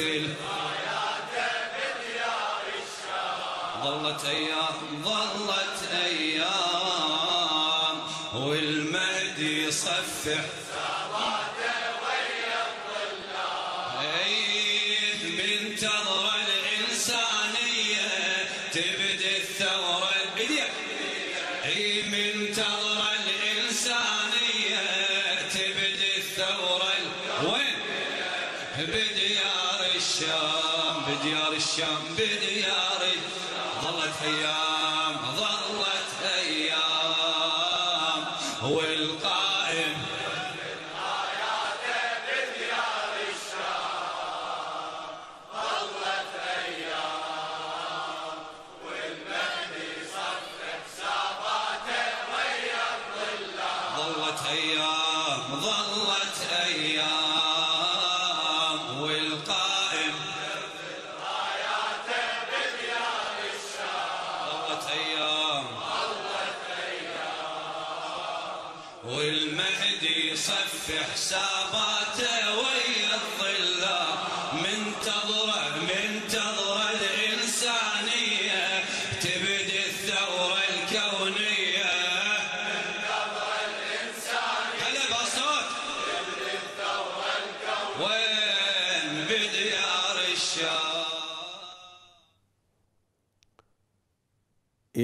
الغسيل ظلت أيام ظلت أيام والمهدي يصفح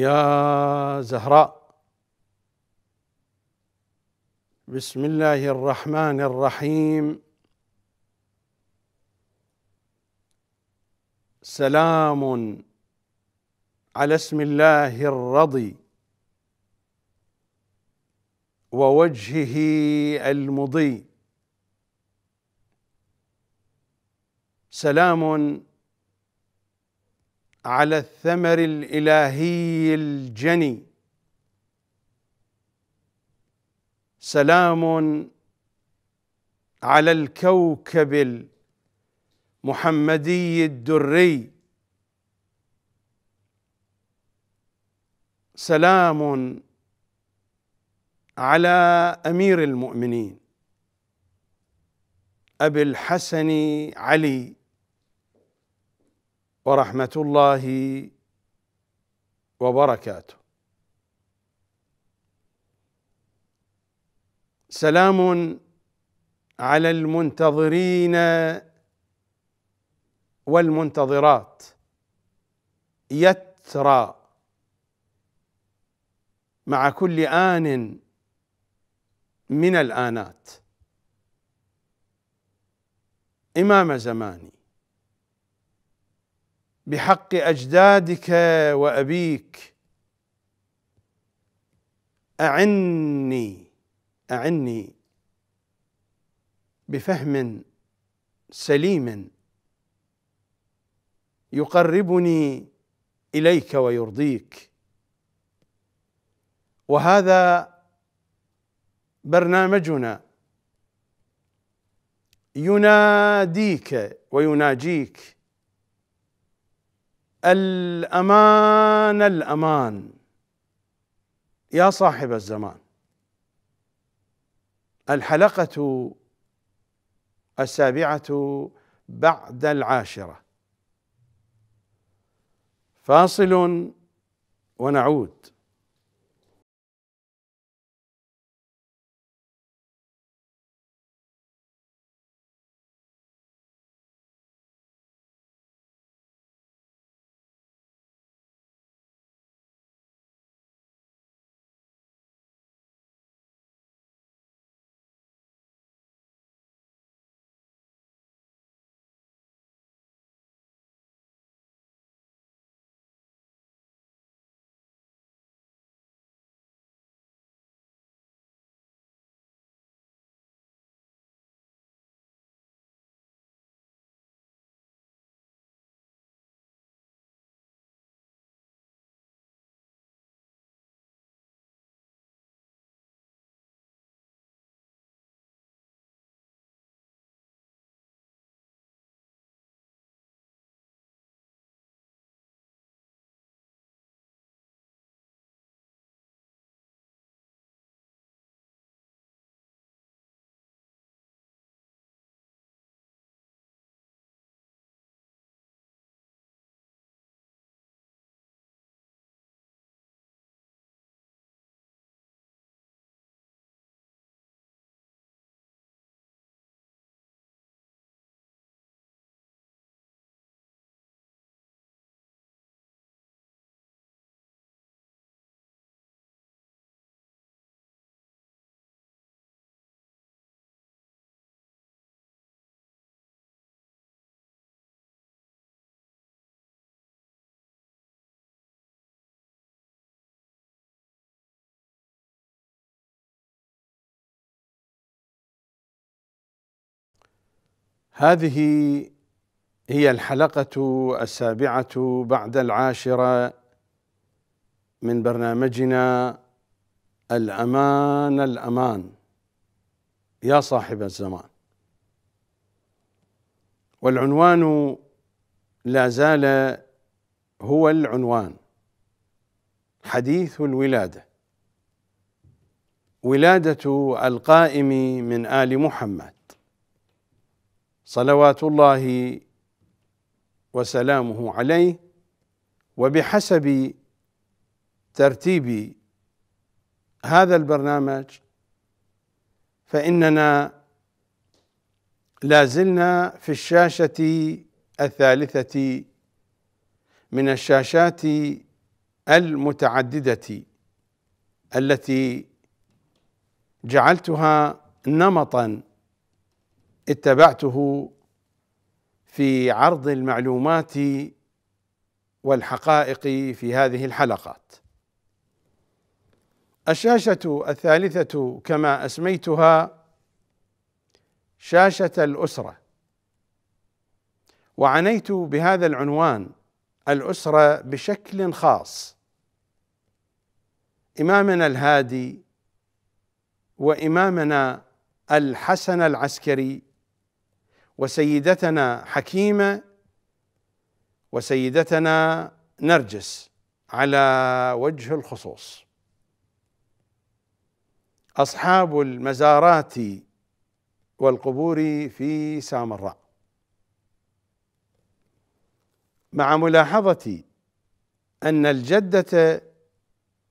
يا زهراء بسم الله الرحمن الرحيم سلام على اسم الله الرضي ووجهه المضي سلام على الثمر الالهي الجني سلام على الكوكب المحمدي الدري سلام على امير المؤمنين ابي الحسن علي ورحمه الله وبركاته سلام على المنتظرين والمنتظرات يترى مع كل آن من الآنات إمام زماني بحق اجدادك وابيك اعني اعني بفهم سليم يقربني اليك ويرضيك وهذا برنامجنا يناديك ويناجيك الأمان الأمان يا صاحب الزمان الحلقة السابعة بعد العاشرة فاصل ونعود هذه هي الحلقة السابعة بعد العاشرة من برنامجنا الأمان الأمان يا صاحب الزمان والعنوان لا زال هو العنوان حديث الولاده ولاده القائم من ال محمد صلوات الله وسلامه عليه وبحسب ترتيب هذا البرنامج فإننا لا زلنا في الشاشة الثالثة من الشاشات المتعددة التي جعلتها نمطا اتبعته في عرض المعلومات والحقائق في هذه الحلقات الشاشه الثالثه كما اسميتها شاشه الاسره وعنيت بهذا العنوان الاسره بشكل خاص امامنا الهادي وامامنا الحسن العسكري وسيدتنا حكيمه وسيدتنا نرجس على وجه الخصوص اصحاب المزارات والقبور في سامراء مع ملاحظه ان الجده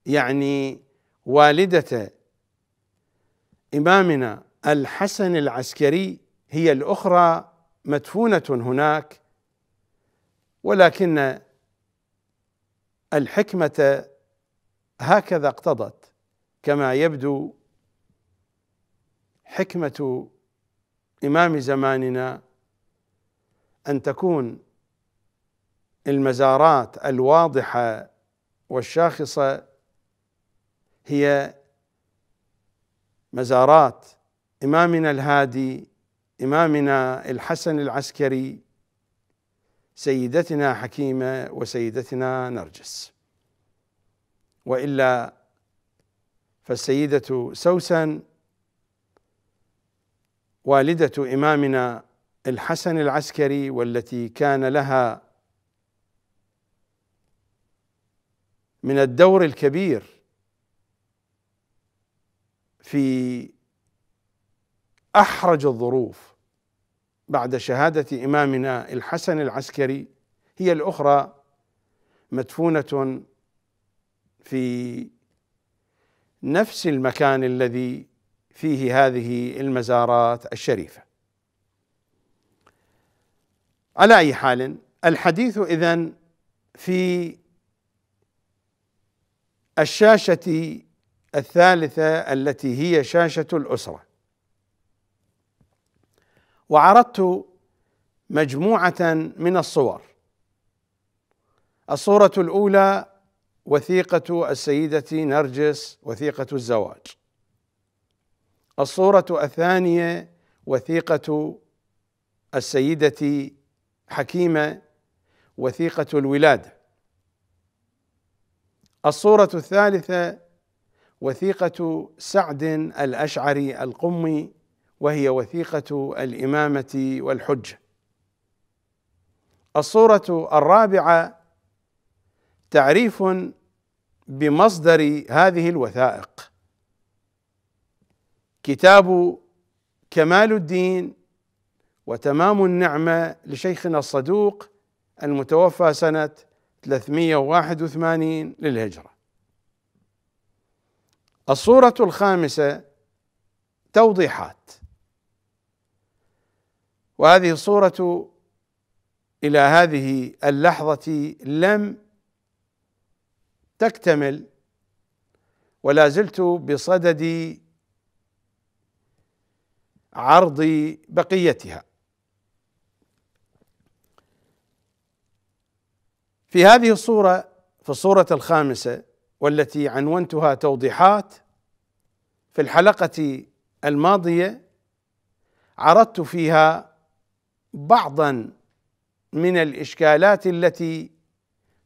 يعني والده امامنا الحسن العسكري هي الاخرى مدفونه هناك ولكن الحكمه هكذا اقتضت كما يبدو حكمه امام زماننا ان تكون المزارات الواضحه والشاخصه هي مزارات امامنا الهادي إمامنا الحسن العسكري سيدتنا حكيمة وسيدتنا نرجس وإلا فالسيدة سوسن والدة إمامنا الحسن العسكري والتي كان لها من الدور الكبير في احرج الظروف بعد شهادة إمامنا الحسن العسكري هي الأخرى مدفونة في نفس المكان الذي فيه هذه المزارات الشريفة على أي حال الحديث إذن في الشاشة الثالثة التي هي شاشة الأسرة وعرضت مجموعة من الصور الصورة الأولى وثيقة السيدة نرجس وثيقة الزواج الصورة الثانية وثيقة السيدة حكيمة وثيقة الولادة الصورة الثالثة وثيقة سعد الأشعري القمي وهي وثيقه الامامه والحجه الصوره الرابعه تعريف بمصدر هذه الوثائق كتاب كمال الدين وتمام النعمه لشيخنا الصدوق المتوفى سنه 381 للهجره الصوره الخامسه توضيحات وهذه الصورة إلى هذه اللحظة لم تكتمل ولا زلت بصدد عرض بقيتها في هذه الصورة في الصورة الخامسة والتي عنونتها توضيحات في الحلقة الماضية عرضت فيها بعضا من الاشكالات التي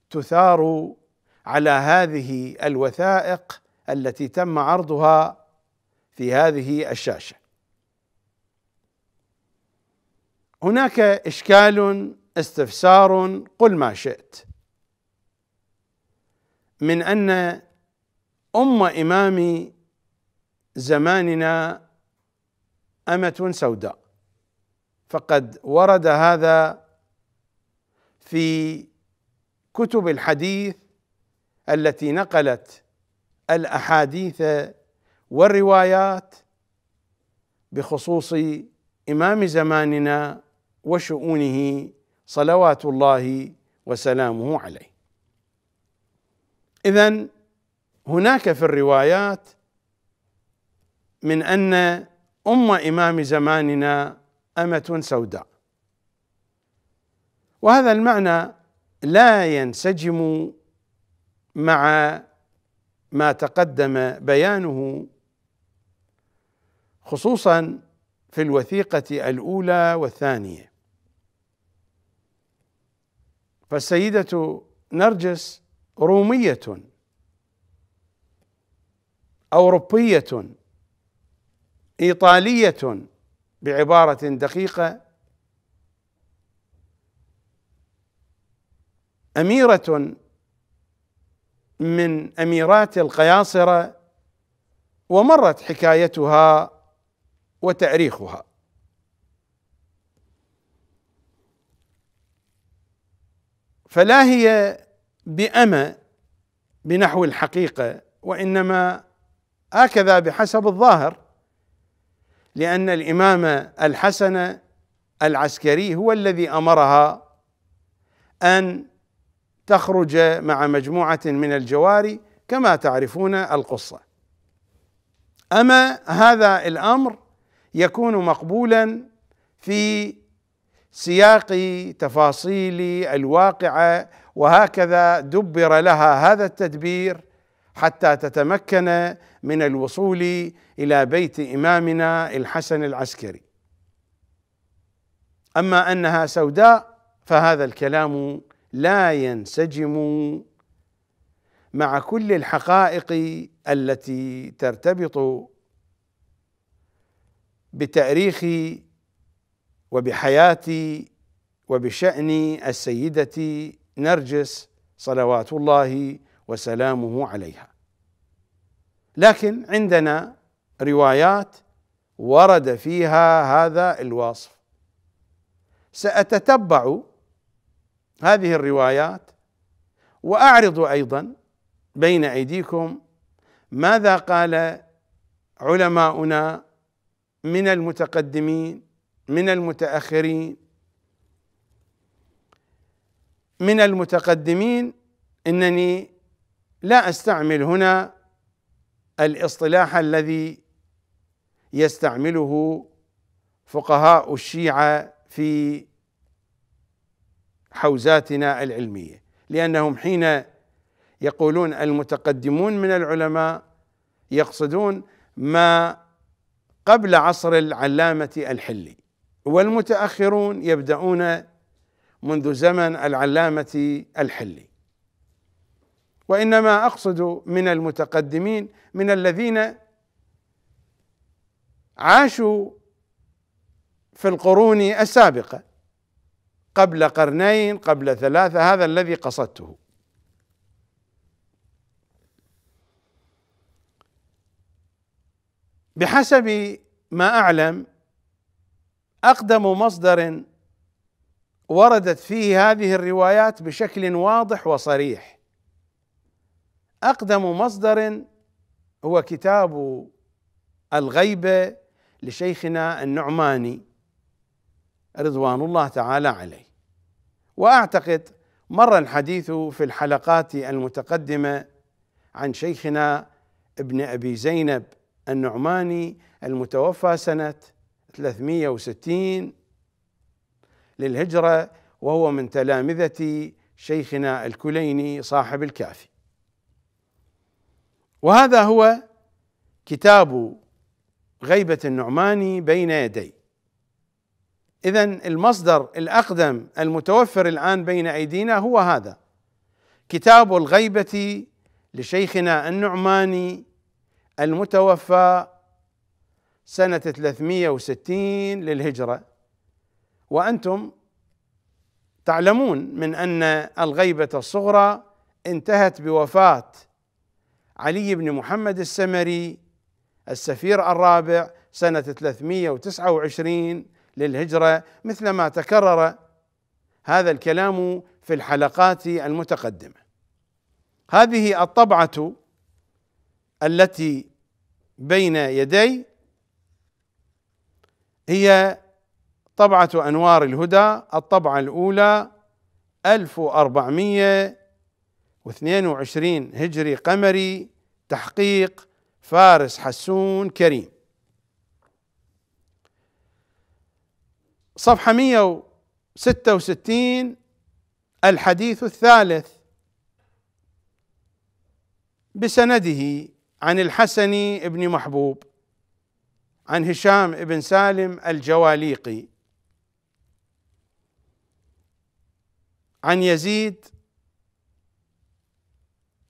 تثار على هذه الوثائق التي تم عرضها في هذه الشاشه هناك اشكال استفسار قل ما شئت من ان ام امام زماننا امه سوداء فقد ورد هذا في كتب الحديث التي نقلت الاحاديث والروايات بخصوص امام زماننا وشؤونه صلوات الله وسلامه عليه اذا هناك في الروايات من ان ام امام زماننا أمة سوداء وهذا المعنى لا ينسجم مع ما تقدم بيانه خصوصا في الوثيقة الأولى والثانية فالسيدة نرجس رومية أوروبية إيطالية بعبارة دقيقة أميرة من أميرات القياصرة ومرت حكايتها وتأريخها فلا هي بأمة بنحو الحقيقة وإنما هكذا بحسب الظاهر لأن الإمام الحسن العسكري هو الذي أمرها أن تخرج مع مجموعة من الجواري كما تعرفون القصة أما هذا الأمر يكون مقبولا في سياق تفاصيل الواقعة وهكذا دبر لها هذا التدبير حتى تتمكن من الوصول الى بيت امامنا الحسن العسكري اما انها سوداء فهذا الكلام لا ينسجم مع كل الحقائق التي ترتبط بتاريخ وبحياتي وبشان السيده نرجس صلوات الله وسلامه عليها لكن عندنا روايات ورد فيها هذا الوصف ساتتبع هذه الروايات واعرض ايضا بين ايديكم ماذا قال علماؤنا من المتقدمين من المتاخرين من المتقدمين انني لا استعمل هنا الاصطلاح الذي يستعمله فقهاء الشيعه في حوزاتنا العلميه لانهم حين يقولون المتقدمون من العلماء يقصدون ما قبل عصر العلامه الحلي والمتاخرون يبدأون منذ زمن العلامه الحلي وانما اقصد من المتقدمين من الذين عاشوا في القرون السابقه قبل قرنين قبل ثلاثه هذا الذي قصدته بحسب ما اعلم اقدم مصدر وردت فيه هذه الروايات بشكل واضح وصريح أقدم مصدر هو كتاب الغيبة لشيخنا النعماني رضوان الله تعالى عليه وأعتقد مر الحديث في الحلقات المتقدمة عن شيخنا ابن أبي زينب النعماني المتوفى سنة 360 للهجرة وهو من تلامذة شيخنا الكليني صاحب الكافي وهذا هو كتاب غيبة النعماني بين يدي إذا المصدر الأقدم المتوفر الآن بين أيدينا هو هذا كتاب الغيبة لشيخنا النعماني المتوفى سنة 360 للهجرة وأنتم تعلمون من أن الغيبة الصغرى انتهت بوفاة علي بن محمد السمري السفير الرابع سنة 329 للهجرة مثل ما تكرر هذا الكلام في الحلقات المتقدمة هذه الطبعة التي بين يدي هي طبعة أنوار الهدى الطبعة الأولى 1400 و22 هجري قمري تحقيق فارس حسون كريم صفحة 166 الحديث الثالث بسنده عن الحسن بن محبوب عن هشام بن سالم الجواليقي عن يزيد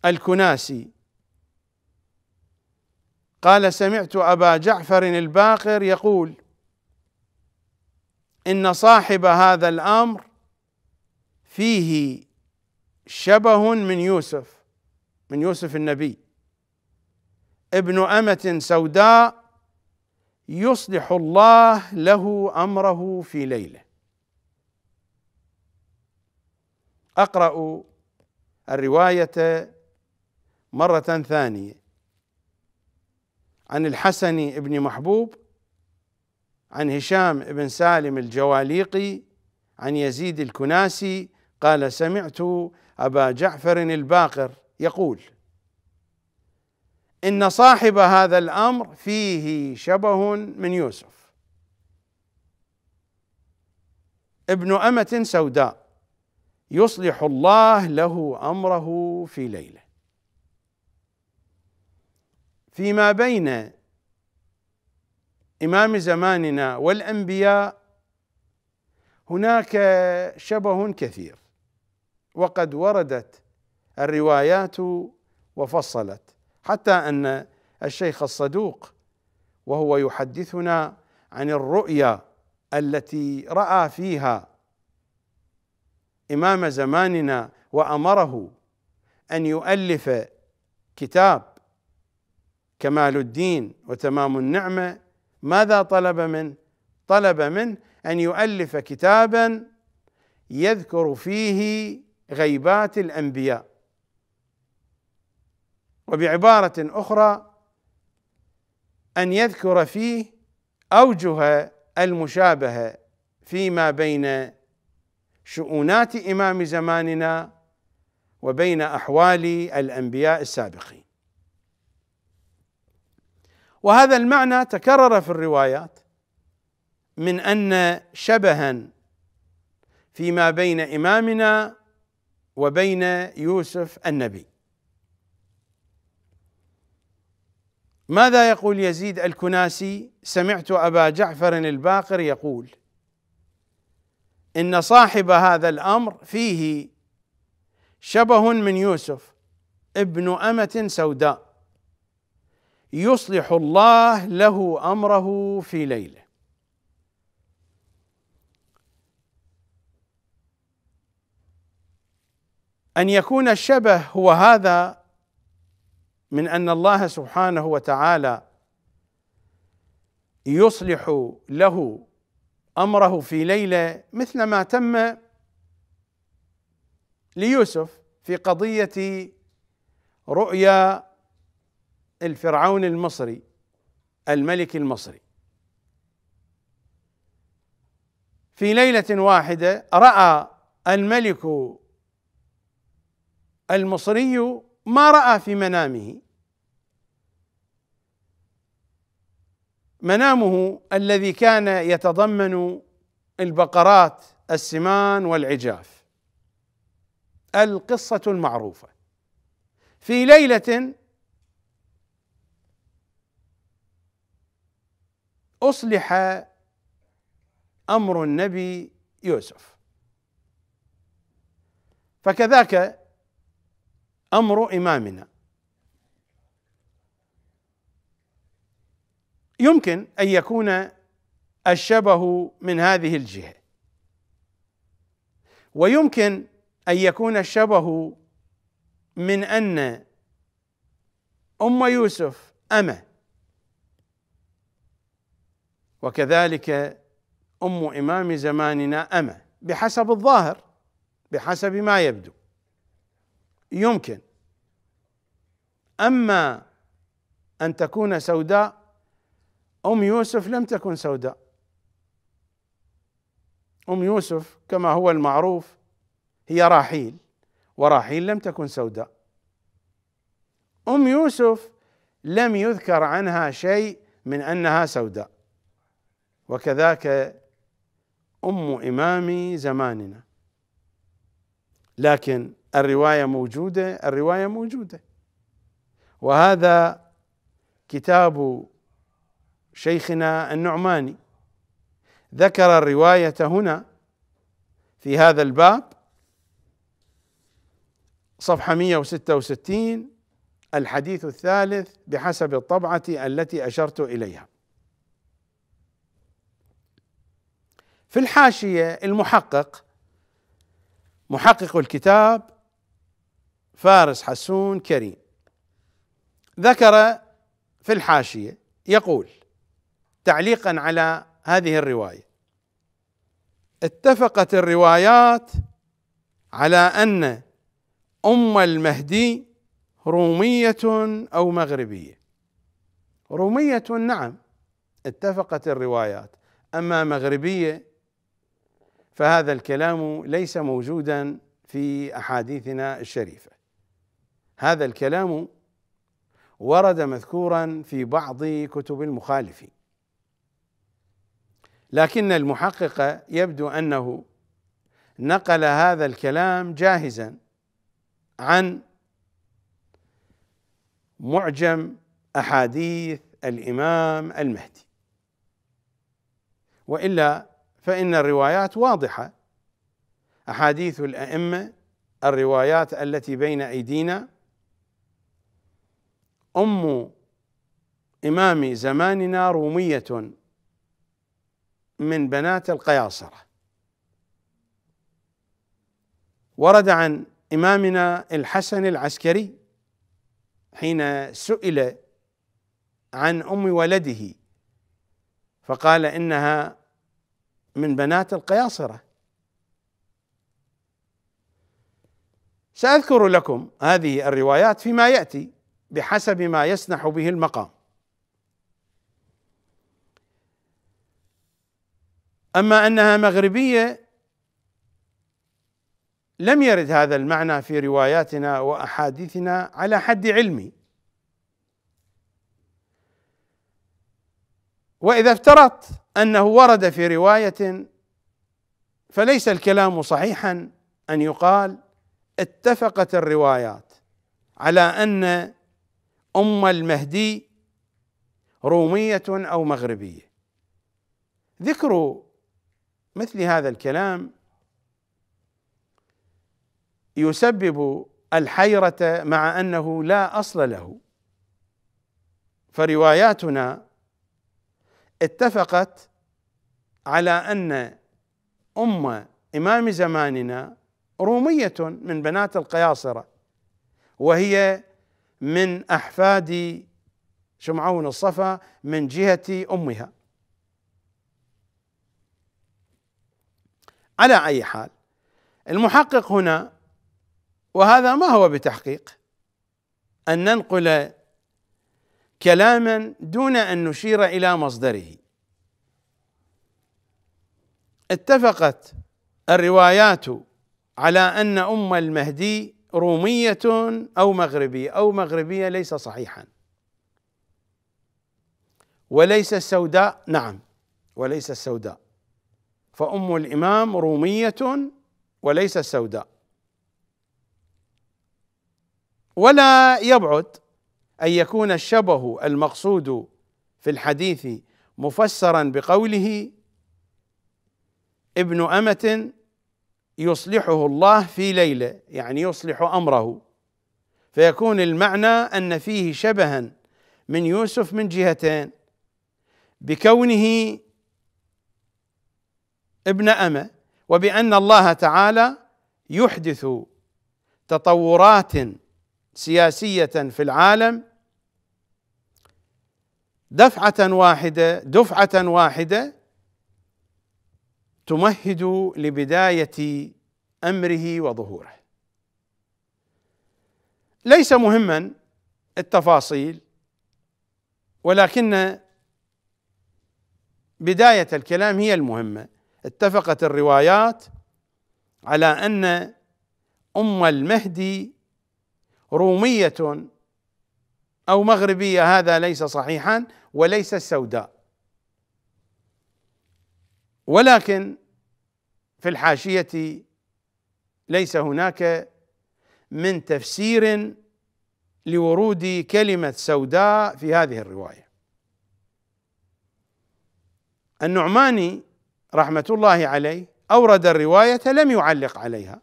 الكناسي قال سمعت ابا جعفر الباقر يقول ان صاحب هذا الامر فيه شبه من يوسف من يوسف النبي ابن امه سوداء يصلح الله له امره في ليله اقرا الروايه مرة ثانية عن الحسن بن محبوب عن هشام بن سالم الجواليقي عن يزيد الكناسي قال سمعت أبا جعفر الباقر يقول إن صاحب هذا الأمر فيه شبه من يوسف ابن أمة سوداء يصلح الله له أمره في ليله فيما بين امام زماننا والانبياء هناك شبه كثير وقد وردت الروايات وفصلت حتى ان الشيخ الصدوق وهو يحدثنا عن الرؤيا التي راى فيها امام زماننا وامره ان يؤلف كتاب كمال الدين وتمام النعمه ماذا طلب منه؟ طلب منه ان يؤلف كتابا يذكر فيه غيبات الانبياء وبعباره اخرى ان يذكر فيه اوجه المشابهه فيما بين شؤونات امام زماننا وبين احوال الانبياء السابقين وهذا المعنى تكرر في الروايات من ان شبها فيما بين امامنا وبين يوسف النبي ماذا يقول يزيد الكناسي سمعت ابا جعفر الباقر يقول ان صاحب هذا الامر فيه شبه من يوسف ابن امه سوداء يصلح الله له امره في ليله ان يكون الشبه هو هذا من ان الله سبحانه وتعالى يصلح له امره في ليله مثل ما تم ليوسف في قضيه رؤيا الفرعون المصري الملك المصري في ليله واحده راى الملك المصري ما راى في منامه منامه الذي كان يتضمن البقرات السمان والعجاف القصه المعروفه في ليله أصلح أمر النبي يوسف فكذاك أمر إمامنا يمكن أن يكون الشبه من هذه الجهة ويمكن أن يكون الشبه من أن أم يوسف أمه وكذلك أم إمام زماننا أمة بحسب الظاهر بحسب ما يبدو يمكن أما أن تكون سوداء أم يوسف لم تكن سوداء أم يوسف كما هو المعروف هي راحيل وراحيل لم تكن سوداء أم يوسف لم يذكر عنها شيء من أنها سوداء وكذاك أم إمام زماننا لكن الرواية موجودة الرواية موجودة وهذا كتاب شيخنا النعماني ذكر الرواية هنا في هذا الباب صفحة 166 الحديث الثالث بحسب الطبعة التي أشرت إليها في الحاشيه المحقق محقق الكتاب فارس حسون كريم ذكر في الحاشيه يقول تعليقا على هذه الروايه اتفقت الروايات على ان ام المهدي روميه او مغربيه روميه نعم اتفقت الروايات اما مغربيه فهذا الكلام ليس موجودا في احاديثنا الشريفه هذا الكلام ورد مذكورا في بعض كتب المخالفين لكن المحقق يبدو انه نقل هذا الكلام جاهزا عن معجم احاديث الامام المهدي والا فإن الروايات واضحة أحاديث الأئمة الروايات التي بين أيدينا أم إمام زماننا رومية من بنات القياصرة ورد عن إمامنا الحسن العسكري حين سئل عن أم ولده فقال إنها من بنات القياصرة سأذكر لكم هذه الروايات فيما يأتي بحسب ما يسنح به المقام أما أنها مغربية لم يرد هذا المعنى في رواياتنا وأحاديثنا على حد علمي واذا افترضت انه ورد في روايه فليس الكلام صحيحا ان يقال اتفقت الروايات على ان ام المهدي روميه او مغربيه ذكر مثل هذا الكلام يسبب الحيره مع انه لا اصل له فرواياتنا اتفقت على ان ام امام زماننا روميه من بنات القياصره وهي من احفاد شمعون الصفا من جهه امها على اي حال المحقق هنا وهذا ما هو بتحقيق ان ننقل كلاما دون ان نشير الى مصدره اتفقت الروايات على ان ام المهدي روميه او مغربيه او مغربيه ليس صحيحا وليس السوداء نعم وليس السوداء فام الامام روميه وليس السوداء ولا يبعد ان يكون الشبه المقصود في الحديث مفسرا بقوله ابن امه يصلحه الله في ليله يعني يصلح امره فيكون المعنى ان فيه شبها من يوسف من جهتين بكونه ابن امه وبان الله تعالى يحدث تطورات سياسيه في العالم دفعة واحدة دفعة واحدة تمهد لبداية أمره وظهوره ليس مهما التفاصيل ولكن بداية الكلام هي المهمة اتفقت الروايات على أن أم المهدي رومية أو مغربية هذا ليس صحيحا وليس السوداء ولكن في الحاشيه ليس هناك من تفسير لورود كلمه سوداء في هذه الروايه النعماني رحمه الله عليه اورد الروايه لم يعلق عليها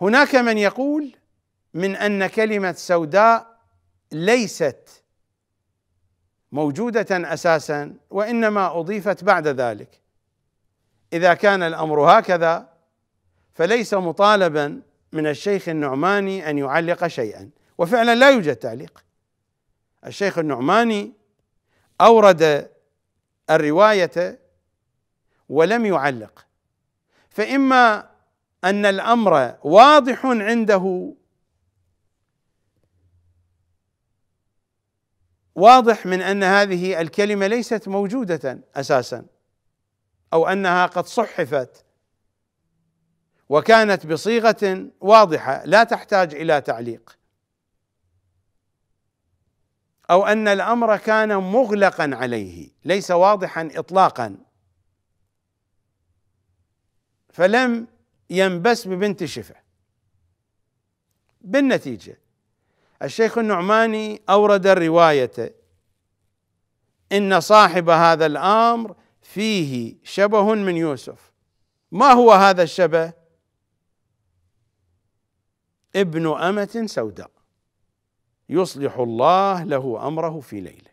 هناك من يقول من ان كلمه سوداء ليست موجوده اساسا وانما اضيفت بعد ذلك اذا كان الامر هكذا فليس مطالبا من الشيخ النعماني ان يعلق شيئا وفعلا لا يوجد تعليق الشيخ النعماني اورد الروايه ولم يعلق فاما ان الامر واضح عنده واضح من ان هذه الكلمه ليست موجوده اساسا او انها قد صحفت وكانت بصيغه واضحه لا تحتاج الى تعليق او ان الامر كان مغلقا عليه ليس واضحا اطلاقا فلم ينبس ببنت شفع بالنتيجه الشيخ النعماني اورد الروايه ان صاحب هذا الامر فيه شبه من يوسف ما هو هذا الشبه ابن امه سوداء يصلح الله له امره في ليله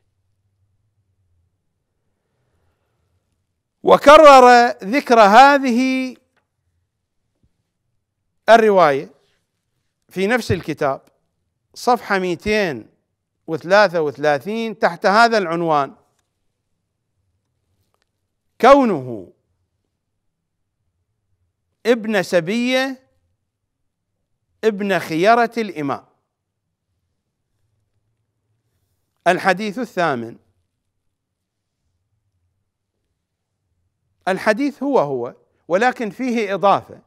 وكرر ذكر هذه الروايه في نفس الكتاب صفحة 233 تحت هذا العنوان كونه ابن سبية ابن خيرة الإمام الحديث الثامن الحديث هو هو ولكن فيه إضافة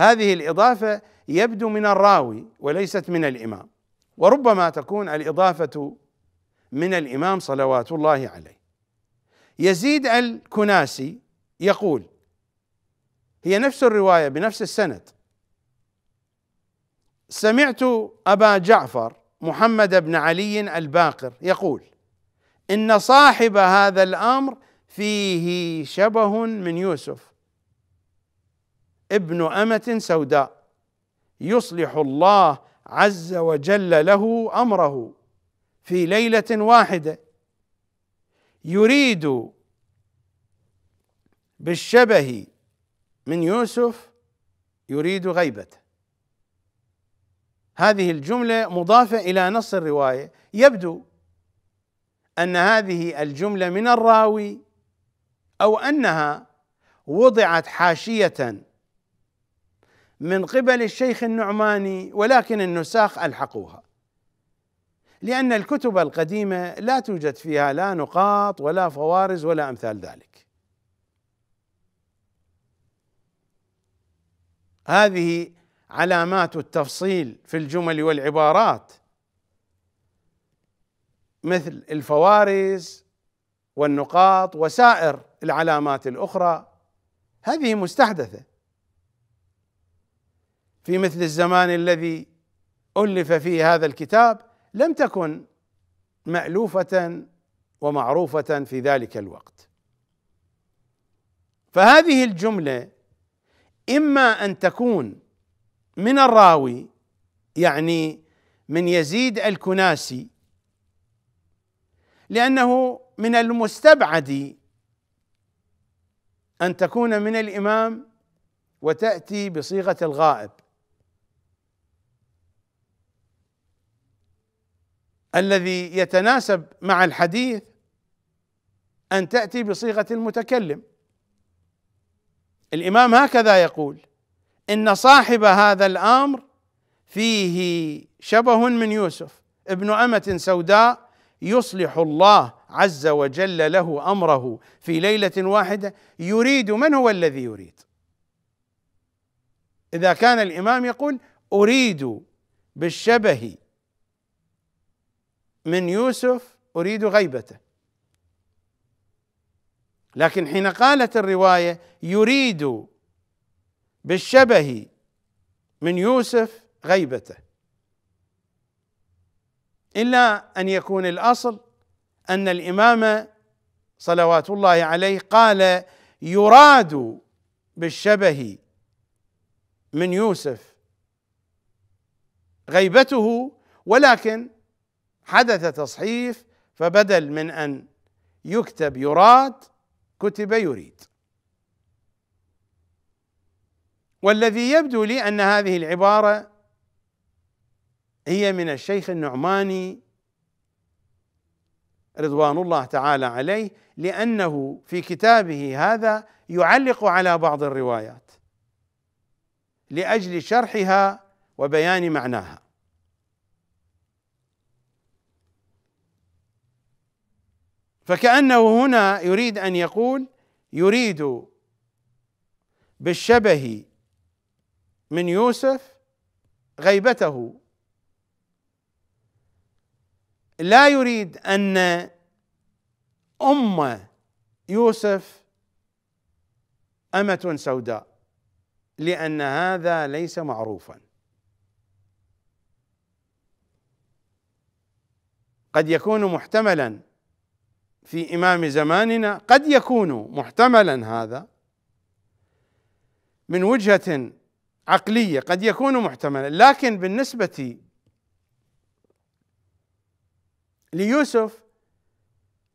هذه الإضافة يبدو من الراوي وليست من الإمام وربما تكون الإضافة من الإمام صلوات الله عليه يزيد الكناسي يقول هي نفس الرواية بنفس السند سمعت أبا جعفر محمد بن علي الباقر يقول إن صاحب هذا الأمر فيه شبه من يوسف ابن امه سوداء يصلح الله عز وجل له امره في ليله واحده يريد بالشبه من يوسف يريد غيبته هذه الجمله مضافه الى نص الروايه يبدو ان هذه الجمله من الراوي او انها وضعت حاشيه من قبل الشيخ النعماني ولكن النساخ الحقوها لان الكتب القديمه لا توجد فيها لا نقاط ولا فوارز ولا امثال ذلك هذه علامات التفصيل في الجمل والعبارات مثل الفوارز والنقاط وسائر العلامات الاخرى هذه مستحدثه في مثل الزمان الذي ألف فيه هذا الكتاب لم تكن مألوفة ومعروفة في ذلك الوقت فهذه الجملة إما أن تكون من الراوي يعني من يزيد الكناسي لأنه من المستبعد أن تكون من الإمام وتأتي بصيغة الغائب الذي يتناسب مع الحديث ان تاتي بصيغه المتكلم الامام هكذا يقول ان صاحب هذا الامر فيه شبه من يوسف ابن امه سوداء يصلح الله عز وجل له امره في ليله واحده يريد من هو الذي يريد اذا كان الامام يقول اريد بالشبه من يوسف اريد غيبته لكن حين قالت الروايه يريد بالشبه من يوسف غيبته الا ان يكون الاصل ان الامام صلوات الله عليه قال يراد بالشبه من يوسف غيبته ولكن حدث تصحيف فبدل من ان يكتب يراد كتب يريد والذي يبدو لي ان هذه العباره هي من الشيخ النعماني رضوان الله تعالى عليه لانه في كتابه هذا يعلق على بعض الروايات لاجل شرحها وبيان معناها فكأنه هنا يريد أن يقول يريد بالشبه من يوسف غيبته لا يريد ان ام يوسف امه سوداء لان هذا ليس معروفا قد يكون محتملا في إمام زماننا قد يكون محتملا هذا من وجهة عقلية قد يكون محتملا لكن بالنسبة ليوسف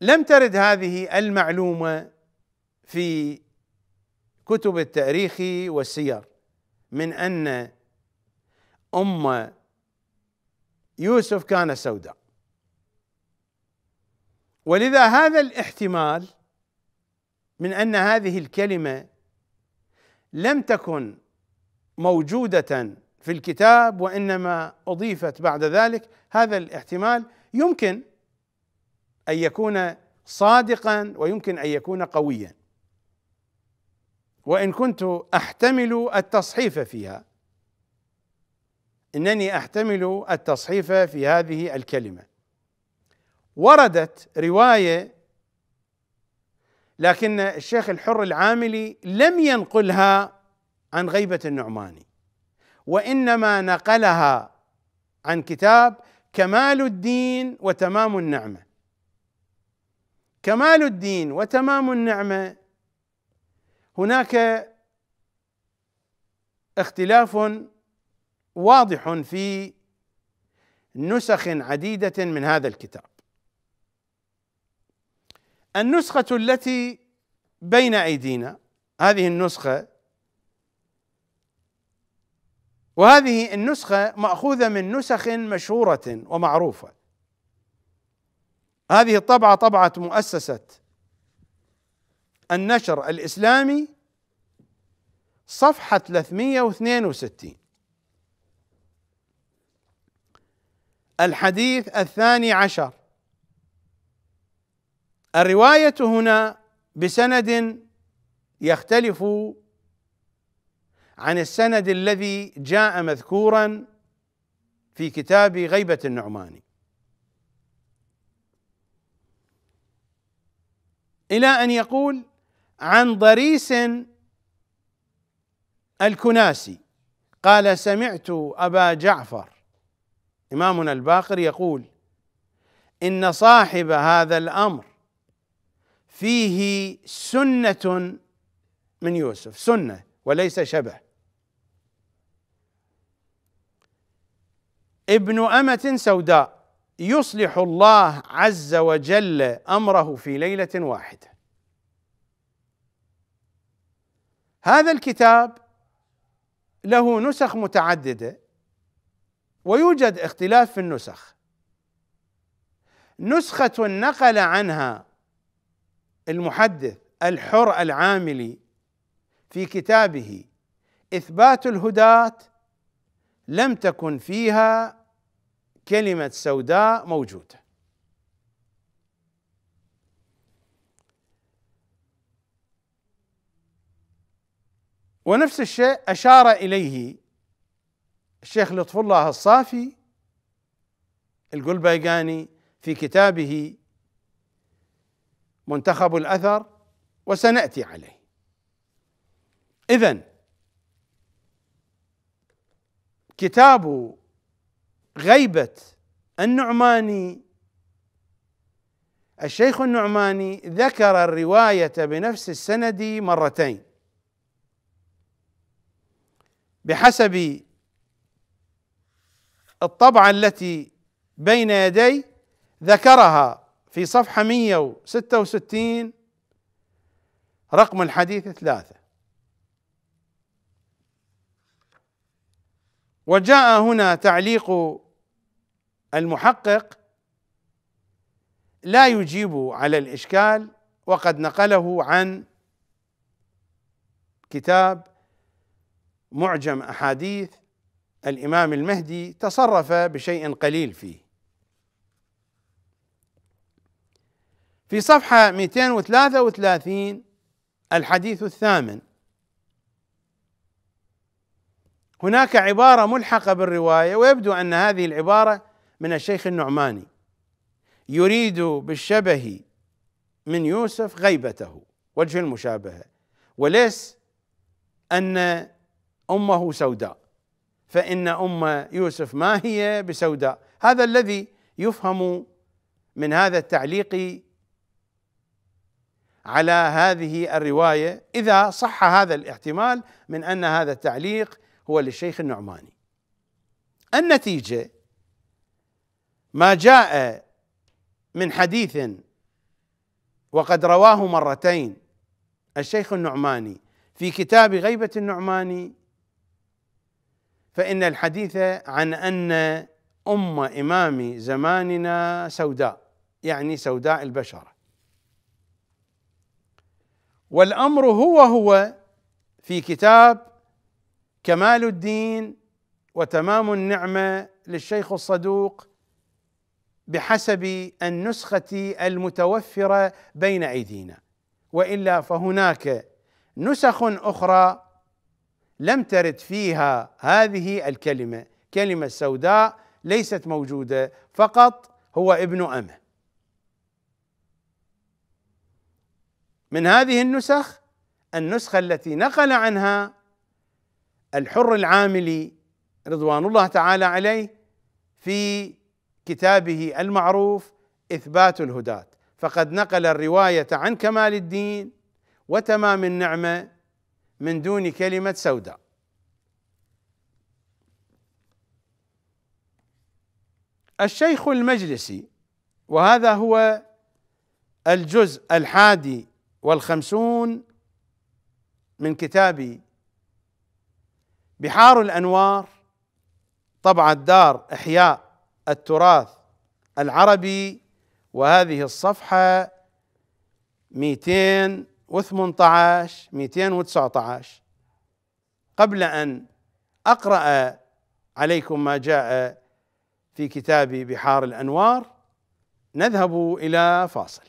لم ترد هذه المعلومة في كتب التاريخ والسير من أن أم يوسف كانت سوداء ولذا هذا الاحتمال من ان هذه الكلمه لم تكن موجوده في الكتاب وانما اضيفت بعد ذلك هذا الاحتمال يمكن ان يكون صادقا ويمكن ان يكون قويا وان كنت احتمل التصحيف فيها انني احتمل التصحيف في هذه الكلمه وردت روايه لكن الشيخ الحر العاملي لم ينقلها عن غيبه النعماني وانما نقلها عن كتاب كمال الدين وتمام النعمه كمال الدين وتمام النعمه هناك اختلاف واضح في نسخ عديده من هذا الكتاب النسخة التي بين أيدينا هذه النسخة وهذه النسخة مأخوذة من نسخ مشهورة ومعروفة هذه الطبعة طبعة مؤسسة النشر الإسلامي صفحة 362 الحديث الثاني عشر الروايه هنا بسند يختلف عن السند الذي جاء مذكورا في كتاب غيبه النعماني الى ان يقول عن ضريس الكناسي قال سمعت ابا جعفر امامنا الباقر يقول ان صاحب هذا الامر فيه سنة من يوسف سنة وليس شبه ابن أمة سوداء يصلح الله عز وجل أمره في ليلة واحدة هذا الكتاب له نسخ متعددة ويوجد اختلاف في النسخ نسخة نقل عنها المحدث الحر العاملي في كتابه اثبات الهداة لم تكن فيها كلمة سوداء موجودة ونفس الشيء أشار إليه الشيخ لطف الله الصافي القلبيقاني في كتابه منتخب الاثر وسناتي عليه اذا كتاب غيبه النعماني الشيخ النعماني ذكر الروايه بنفس السند مرتين بحسب الطبعه التي بين يدي ذكرها في صفحة 166 رقم الحديث ثلاثة وجاء هنا تعليق المحقق لا يجيب على الإشكال وقد نقله عن كتاب معجم أحاديث الإمام المهدي تصرف بشيء قليل فيه في صفحة 233 الحديث الثامن هناك عبارة ملحقة بالرواية ويبدو أن هذه العبارة من الشيخ النعماني يريد بالشبه من يوسف غيبته وجه المشابهة وليس أن أمه سوداء فإن أم يوسف ما هي بسوداء هذا الذي يفهم من هذا التعليق على هذه الروايه اذا صح هذا الاحتمال من ان هذا التعليق هو للشيخ النعماني. النتيجه ما جاء من حديث وقد رواه مرتين الشيخ النعماني في كتاب غيبه النعماني فان الحديث عن ان ام امام زماننا سوداء يعني سوداء البشره والامر هو هو في كتاب كمال الدين وتمام النعمه للشيخ الصدوق بحسب النسخه المتوفره بين ايدينا والا فهناك نسخ اخرى لم ترد فيها هذه الكلمه كلمه سوداء ليست موجوده فقط هو ابن امه من هذه النسخ النسخة التي نقل عنها الحر العاملي رضوان الله تعالى عليه في كتابه المعروف إثبات الهداة فقد نقل الرواية عن كمال الدين وتمام النعمة من دون كلمة سوداء الشيخ المجلسي وهذا هو الجزء الحادي والخمسون من كتاب بحار الأنوار طبع الدار إحياء التراث العربي وهذه الصفحة 218 219 قبل أن أقرأ عليكم ما جاء في كتاب بحار الأنوار نذهب إلى فاصل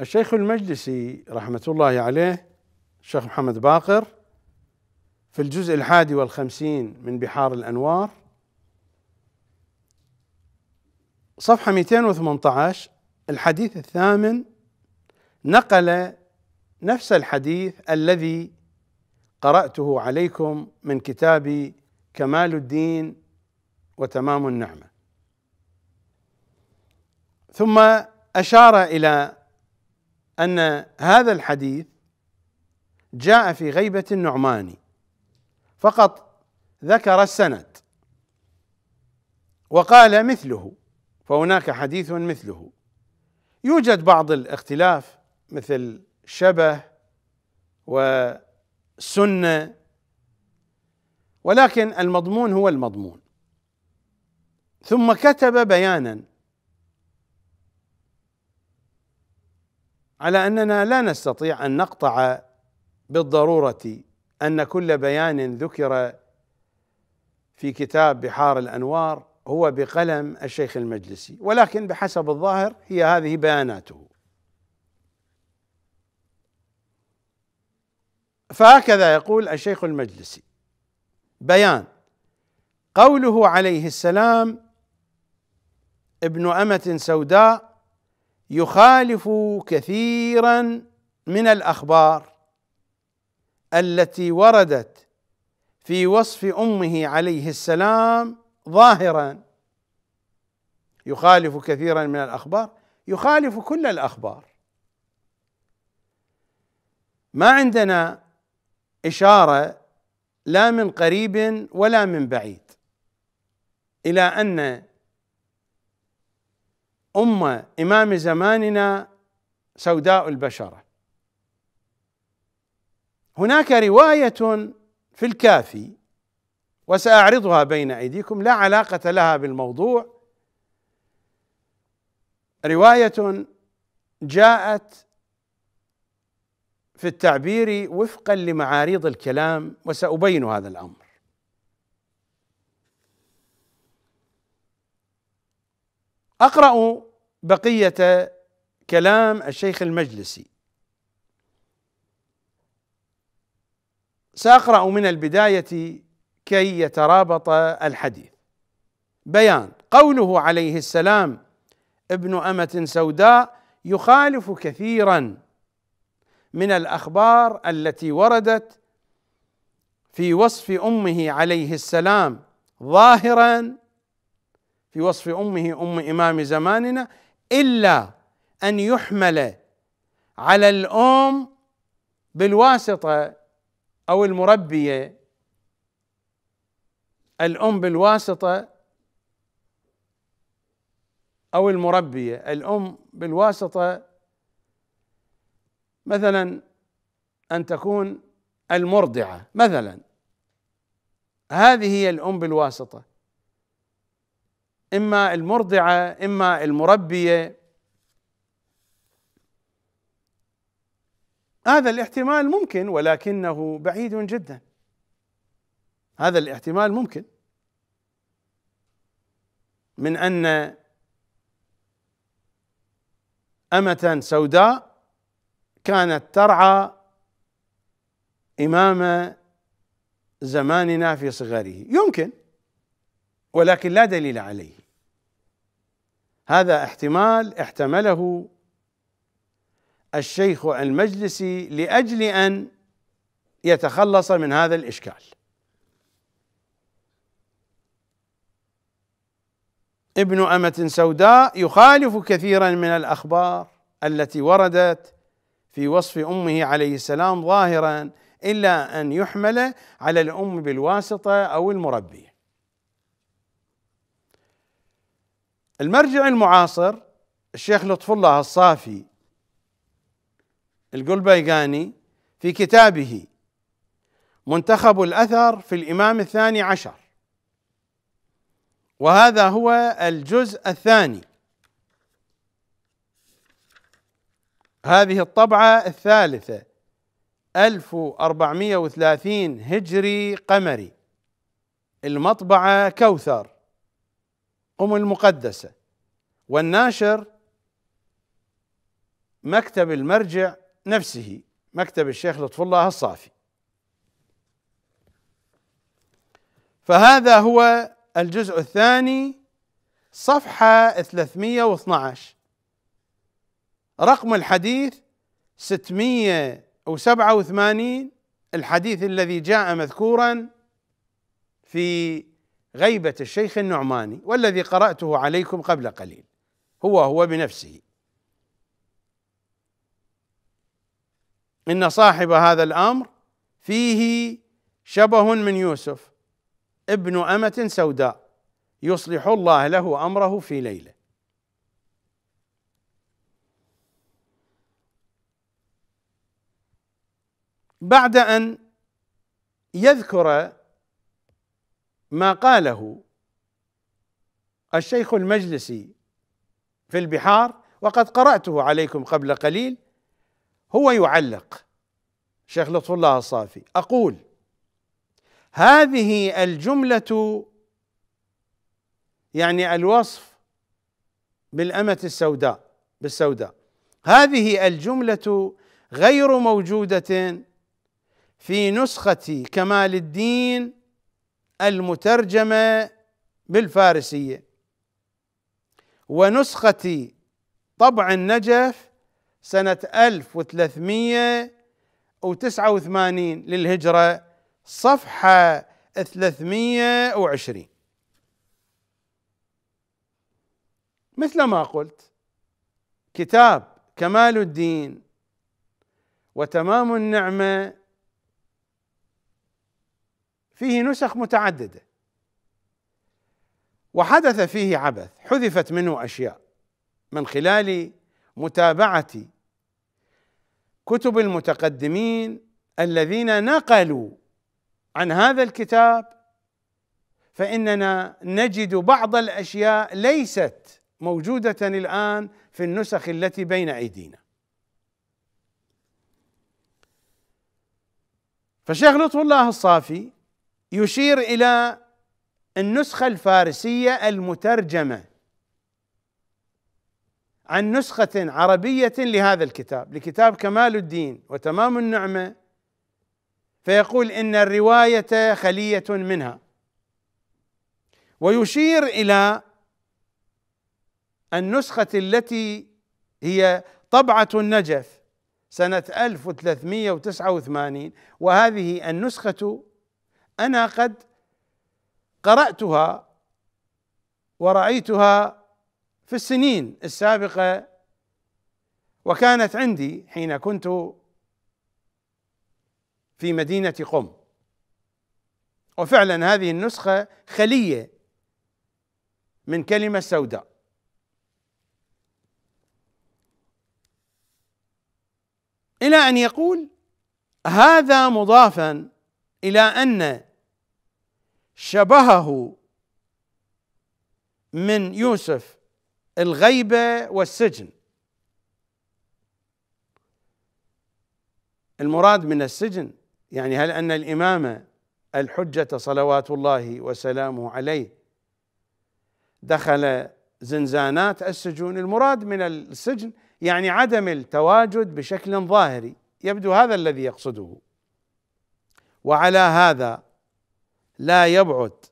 الشيخ المجلسي رحمة الله عليه الشيخ محمد باقر في الجزء الحادي والخمسين من بحار الأنوار صفحة 218 الحديث الثامن نقل نفس الحديث الذي قرأته عليكم من كتاب كمال الدين وتمام النعمة ثم أشار إلى أن هذا الحديث جاء في غيبة النعماني فقط ذكر السند وقال مثله فهناك حديث مثله يوجد بعض الاختلاف مثل شبه وسنه ولكن المضمون هو المضمون ثم كتب بيانا على اننا لا نستطيع ان نقطع بالضروره ان كل بيان ذكر في كتاب بحار الانوار هو بقلم الشيخ المجلسي ولكن بحسب الظاهر هي هذه بياناته فهكذا يقول الشيخ المجلسي بيان قوله عليه السلام ابن امه سوداء يخالف كثيرا من الاخبار التي وردت في وصف امه عليه السلام ظاهرا يخالف كثيرا من الاخبار يخالف كل الاخبار ما عندنا اشاره لا من قريب ولا من بعيد الى ان أمة إمام زماننا سوداء البشرة هناك رواية في الكافي وسأعرضها بين أيديكم لا علاقة لها بالموضوع رواية جاءت في التعبير وفقا لمعاريض الكلام وسأبين هذا الأمر اقرا بقيه كلام الشيخ المجلسي ساقرا من البدايه كي يترابط الحديث بيان قوله عليه السلام ابن امه سوداء يخالف كثيرا من الاخبار التي وردت في وصف امه عليه السلام ظاهرا في وصف امه ام امام زماننا الا ان يحمل على الام بالواسطه او المربيه الام بالواسطه او المربيه الام بالواسطه مثلا ان تكون المرضعه مثلا هذه هي الام بالواسطه اما المرضعه اما المربيه هذا الاحتمال ممكن ولكنه بعيد جدا هذا الاحتمال ممكن من ان امه سوداء كانت ترعى امام زماننا في صغره يمكن ولكن لا دليل عليه هذا احتمال احتمله الشيخ المجلسي لاجل ان يتخلص من هذا الاشكال ابن امه سوداء يخالف كثيرا من الاخبار التي وردت في وصف امه عليه السلام ظاهرا الا ان يحمل على الام بالواسطه او المربيه المرجع المعاصر الشيخ لطف الله الصافي القلبيقاني في كتابه منتخب الاثر في الامام الثاني عشر وهذا هو الجزء الثاني هذه الطبعه الثالثه 1430 هجري قمري المطبعه كوثر أم المقدسة والناشر مكتب المرجع نفسه مكتب الشيخ لطف الله الصافي فهذا هو الجزء الثاني صفحة 312 رقم الحديث 687 الحديث الذي جاء مذكورا في غيبة الشيخ النعماني والذي قرأته عليكم قبل قليل هو هو بنفسه إن صاحب هذا الأمر فيه شبه من يوسف ابن أمة سوداء يصلح الله له أمره في ليلة بعد أن يذكر ما قاله الشيخ المجلسي في البحار وقد قراته عليكم قبل قليل هو يعلق شيخ لطف الله الصافي اقول هذه الجمله يعني الوصف بالامه السوداء بالسوداء هذه الجمله غير موجوده في نسخه كمال الدين المترجمه بالفارسيه ونسخه طبع النجف سنه 1389 للهجره صفحه 320 مثل ما قلت كتاب كمال الدين وتمام النعمه فيه نسخ متعدده وحدث فيه عبث حذفت منه اشياء من خلال متابعه كتب المتقدمين الذين نقلوا عن هذا الكتاب فاننا نجد بعض الاشياء ليست موجوده الان في النسخ التي بين ايدينا فشيخ لطف الله الصافي يشير الى النسخه الفارسيه المترجمه عن نسخه عربيه لهذا الكتاب لكتاب كمال الدين وتمام النعمه فيقول ان الروايه خليه منها ويشير الى النسخه التي هي طبعه النجف سنه 1389 وهذه النسخه انا قد قراتها ورأيتها في السنين السابقة وكانت عندي حين كنت في مدينة قم وفعلا هذه النسخة خلية من كلمة سوداء إلى أن يقول هذا مضافا إلى أن شبهه من يوسف الغيبه والسجن المراد من السجن يعني هل ان الامام الحجه صلوات الله وسلامه عليه دخل زنزانات السجون المراد من السجن يعني عدم التواجد بشكل ظاهري يبدو هذا الذي يقصده وعلى هذا لا يبعد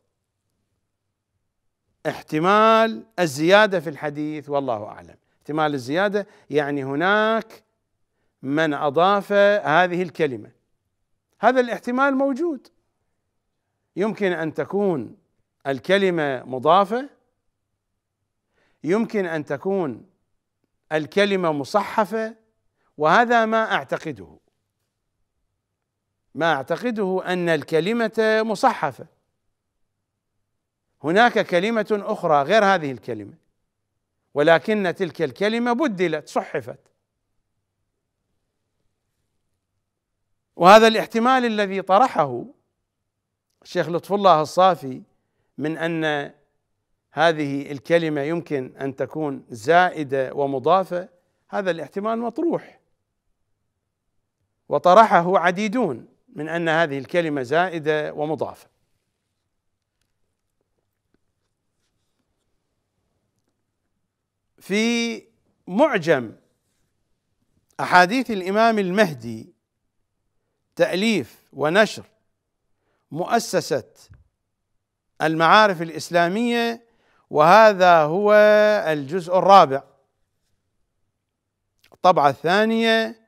احتمال الزياده في الحديث والله اعلم احتمال الزياده يعني هناك من اضاف هذه الكلمه هذا الاحتمال موجود يمكن ان تكون الكلمه مضافه يمكن ان تكون الكلمه مصحفه وهذا ما اعتقده ما اعتقده ان الكلمه مصحفه هناك كلمه اخرى غير هذه الكلمه ولكن تلك الكلمه بدلت صحفت وهذا الاحتمال الذي طرحه الشيخ لطف الله الصافي من ان هذه الكلمه يمكن ان تكون زائده ومضافه هذا الاحتمال مطروح وطرحه عديدون من أن هذه الكلمة زائدة ومضافة في معجم أحاديث الإمام المهدي تأليف ونشر مؤسسة المعارف الإسلامية وهذا هو الجزء الرابع الطبعة الثانية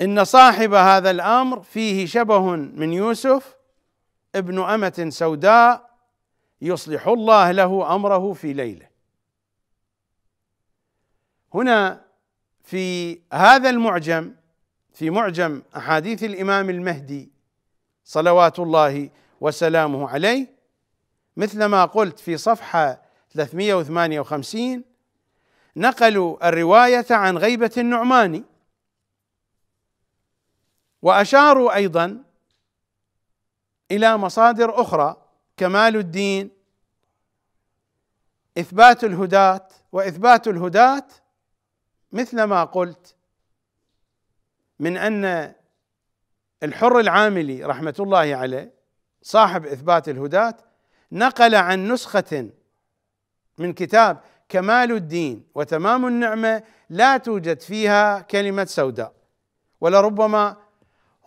ان صاحب هذا الامر فيه شبه من يوسف ابن امه سوداء يصلح الله له امره في ليله هنا في هذا المعجم في معجم احاديث الامام المهدي صلوات الله وسلامه عليه مثل ما قلت في صفحه 358 نقلوا الروايه عن غيبه النعماني واشاروا ايضا الى مصادر اخرى كمال الدين اثبات الهداة واثبات الهداة مثل ما قلت من ان الحر العاملي رحمه الله عليه صاحب اثبات الهداة نقل عن نسخه من كتاب كمال الدين وتمام النعمه لا توجد فيها كلمه سوداء ولربما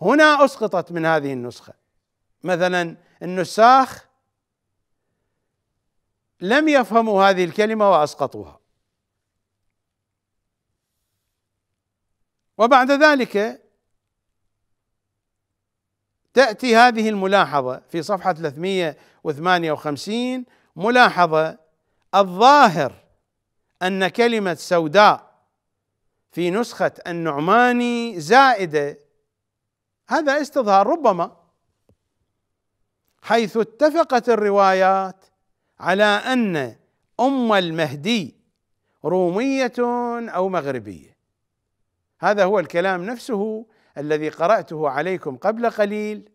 هنا اسقطت من هذه النسخه مثلا النساخ لم يفهموا هذه الكلمه واسقطوها وبعد ذلك تاتي هذه الملاحظه في صفحه 358 ملاحظه الظاهر ان كلمه سوداء في نسخه النعماني زائده هذا استظهار ربما حيث اتفقت الروايات على ان ام المهدي روميه او مغربيه هذا هو الكلام نفسه الذي قراته عليكم قبل قليل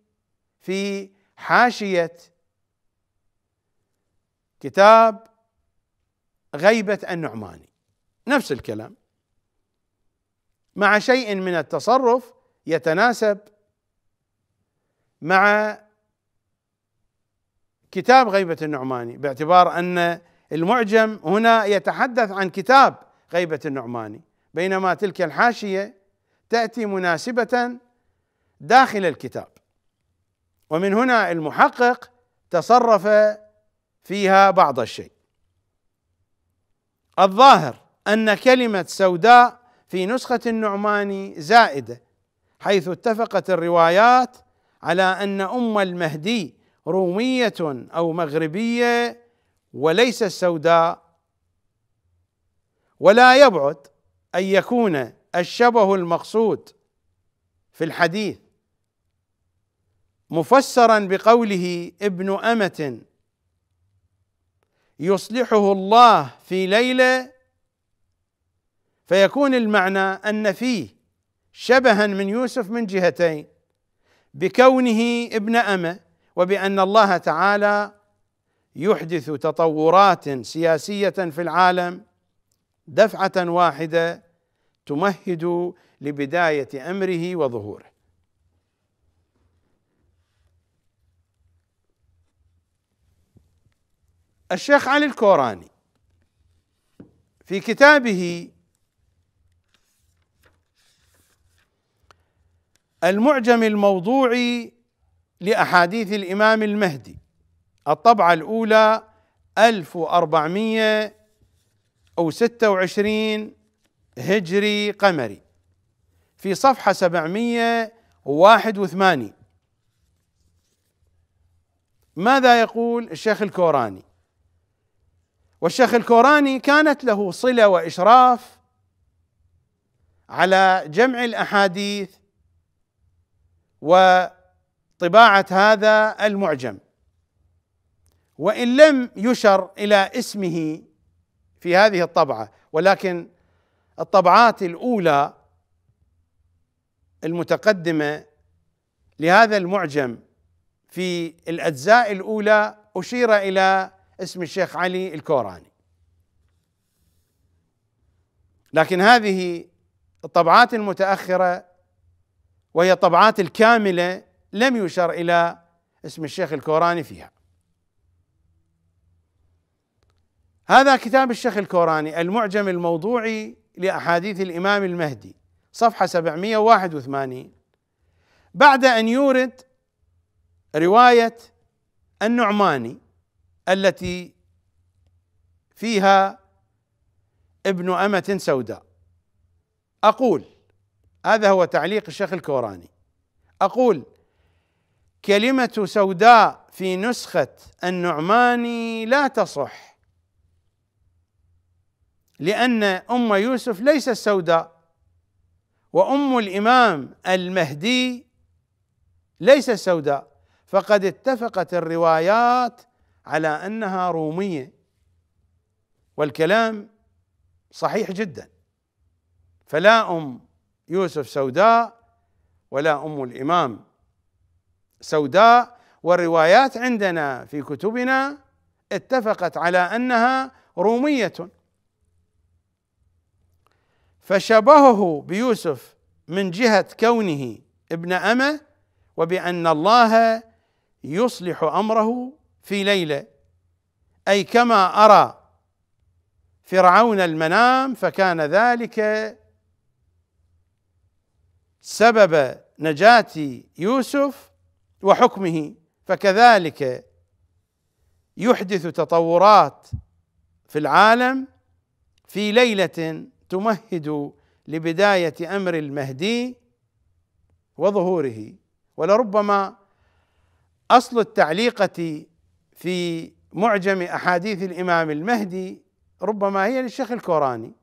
في حاشيه كتاب غيبه النعماني نفس الكلام مع شيء من التصرف يتناسب مع كتاب غيبة النعماني باعتبار أن المعجم هنا يتحدث عن كتاب غيبة النعماني بينما تلك الحاشية تأتي مناسبة داخل الكتاب ومن هنا المحقق تصرف فيها بعض الشيء الظاهر أن كلمة سوداء في نسخة النعماني زائدة حيث اتفقت الروايات على ان ام المهدي روميه او مغربيه وليس السوداء ولا يبعد ان يكون الشبه المقصود في الحديث مفسرا بقوله ابن امه يصلحه الله في ليله فيكون المعنى ان فيه شبها من يوسف من جهتين بكونه ابن امه وبان الله تعالى يحدث تطورات سياسيه في العالم دفعه واحده تمهد لبدايه امره وظهوره الشيخ علي الكوراني في كتابه المعجم الموضوعي لأحاديث الإمام المهدي الطبعة الأولى 1426 هجري قمري في صفحة 781 ماذا يقول الشيخ الكوراني والشيخ الكوراني كانت له صلة وإشراف على جمع الأحاديث وطباعه هذا المعجم وان لم يشر الى اسمه في هذه الطبعه ولكن الطبعات الاولى المتقدمه لهذا المعجم في الاجزاء الاولى اشير الى اسم الشيخ علي الكوراني لكن هذه الطبعات المتاخره وهي طبعات الكامله لم يشر الى اسم الشيخ الكوراني فيها هذا كتاب الشيخ الكوراني المعجم الموضوعي لاحاديث الامام المهدي صفحه 781 بعد ان يورد روايه النعماني التي فيها ابن امه سوداء اقول هذا هو تعليق الشيخ الكوراني اقول كلمه سوداء في نسخه النعماني لا تصح لان ام يوسف ليست سوداء وام الامام المهدي ليست سوداء فقد اتفقت الروايات على انها روميه والكلام صحيح جدا فلا ام يوسف سوداء ولا ام الامام سوداء والروايات عندنا في كتبنا اتفقت على انها روميه فشبهه بيوسف من جهه كونه ابن امه وبان الله يصلح امره في ليله اي كما ارى فرعون المنام فكان ذلك سبب نجاة يوسف وحكمه فكذلك يحدث تطورات في العالم في ليلة تمهد لبداية أمر المهدي وظهوره ولربما أصل التعليقة في معجم أحاديث الإمام المهدي ربما هي للشيخ الكوراني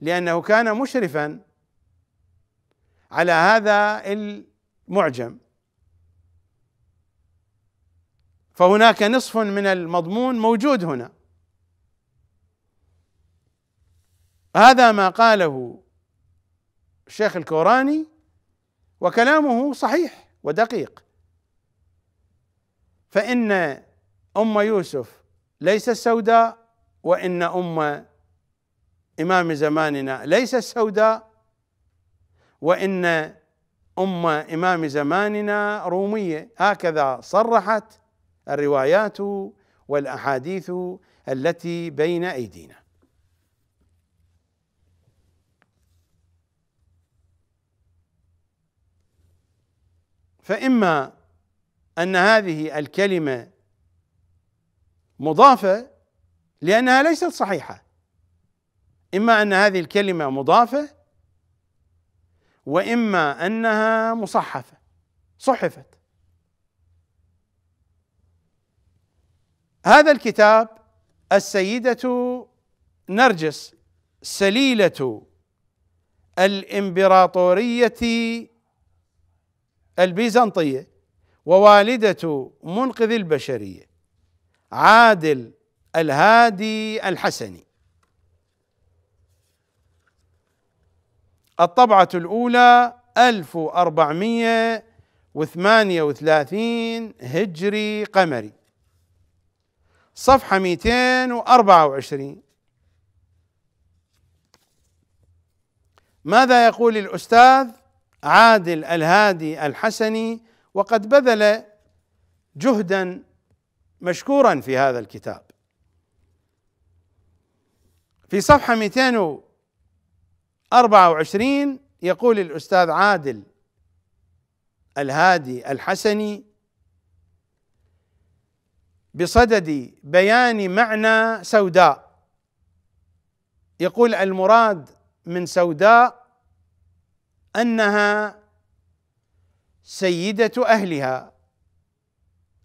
لأنه كان مشرفا على هذا المعجم فهناك نصف من المضمون موجود هنا هذا ما قاله الشيخ الكوراني وكلامه صحيح ودقيق فإن أم يوسف ليس السوداء وإن أم إمام زماننا ليس السوداء وان ام امام زماننا روميه هكذا صرحت الروايات والاحاديث التي بين ايدينا فاما ان هذه الكلمه مضافه لانها ليست صحيحه اما ان هذه الكلمه مضافه واما انها مصحفه صحفت هذا الكتاب السيده نرجس سليله الامبراطوريه البيزنطيه ووالده منقذ البشريه عادل الهادي الحسني الطبعة الأولى 1438 هجري قمري صفحة 224 ماذا يقول الأستاذ عادل الهادي الحسني وقد بذل جهدا مشكورا في هذا الكتاب في صفحة 200 24 يقول الأستاذ عادل الهادي الحسني بصدد بيان معنى سوداء يقول المراد من سوداء انها سيده اهلها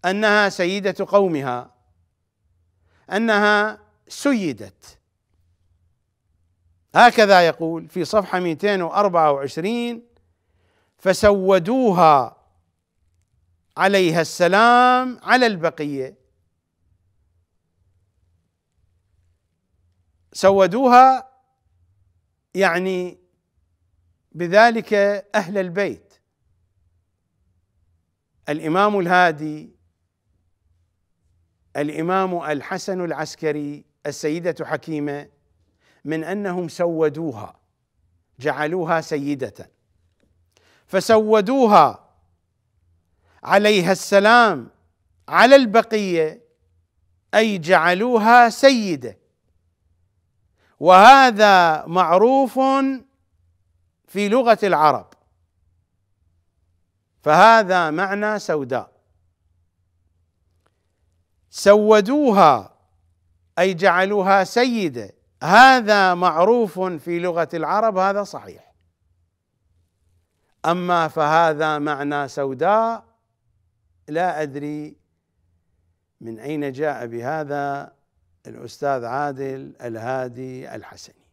انها سيده قومها انها سيدت هكذا يقول في صفحة 224 فسودوها عليها السلام على البقية سودوها يعني بذلك أهل البيت الإمام الهادي الإمام الحسن العسكري السيدة حكيمة من انهم سودوها جعلوها سيده فسودوها عليها السلام على البقيه اي جعلوها سيده وهذا معروف في لغه العرب فهذا معنى سوداء سودوها اي جعلوها سيده هذا معروف في لغه العرب هذا صحيح اما فهذا معنى سوداء لا ادري من اين جاء بهذا الاستاذ عادل الهادي الحسني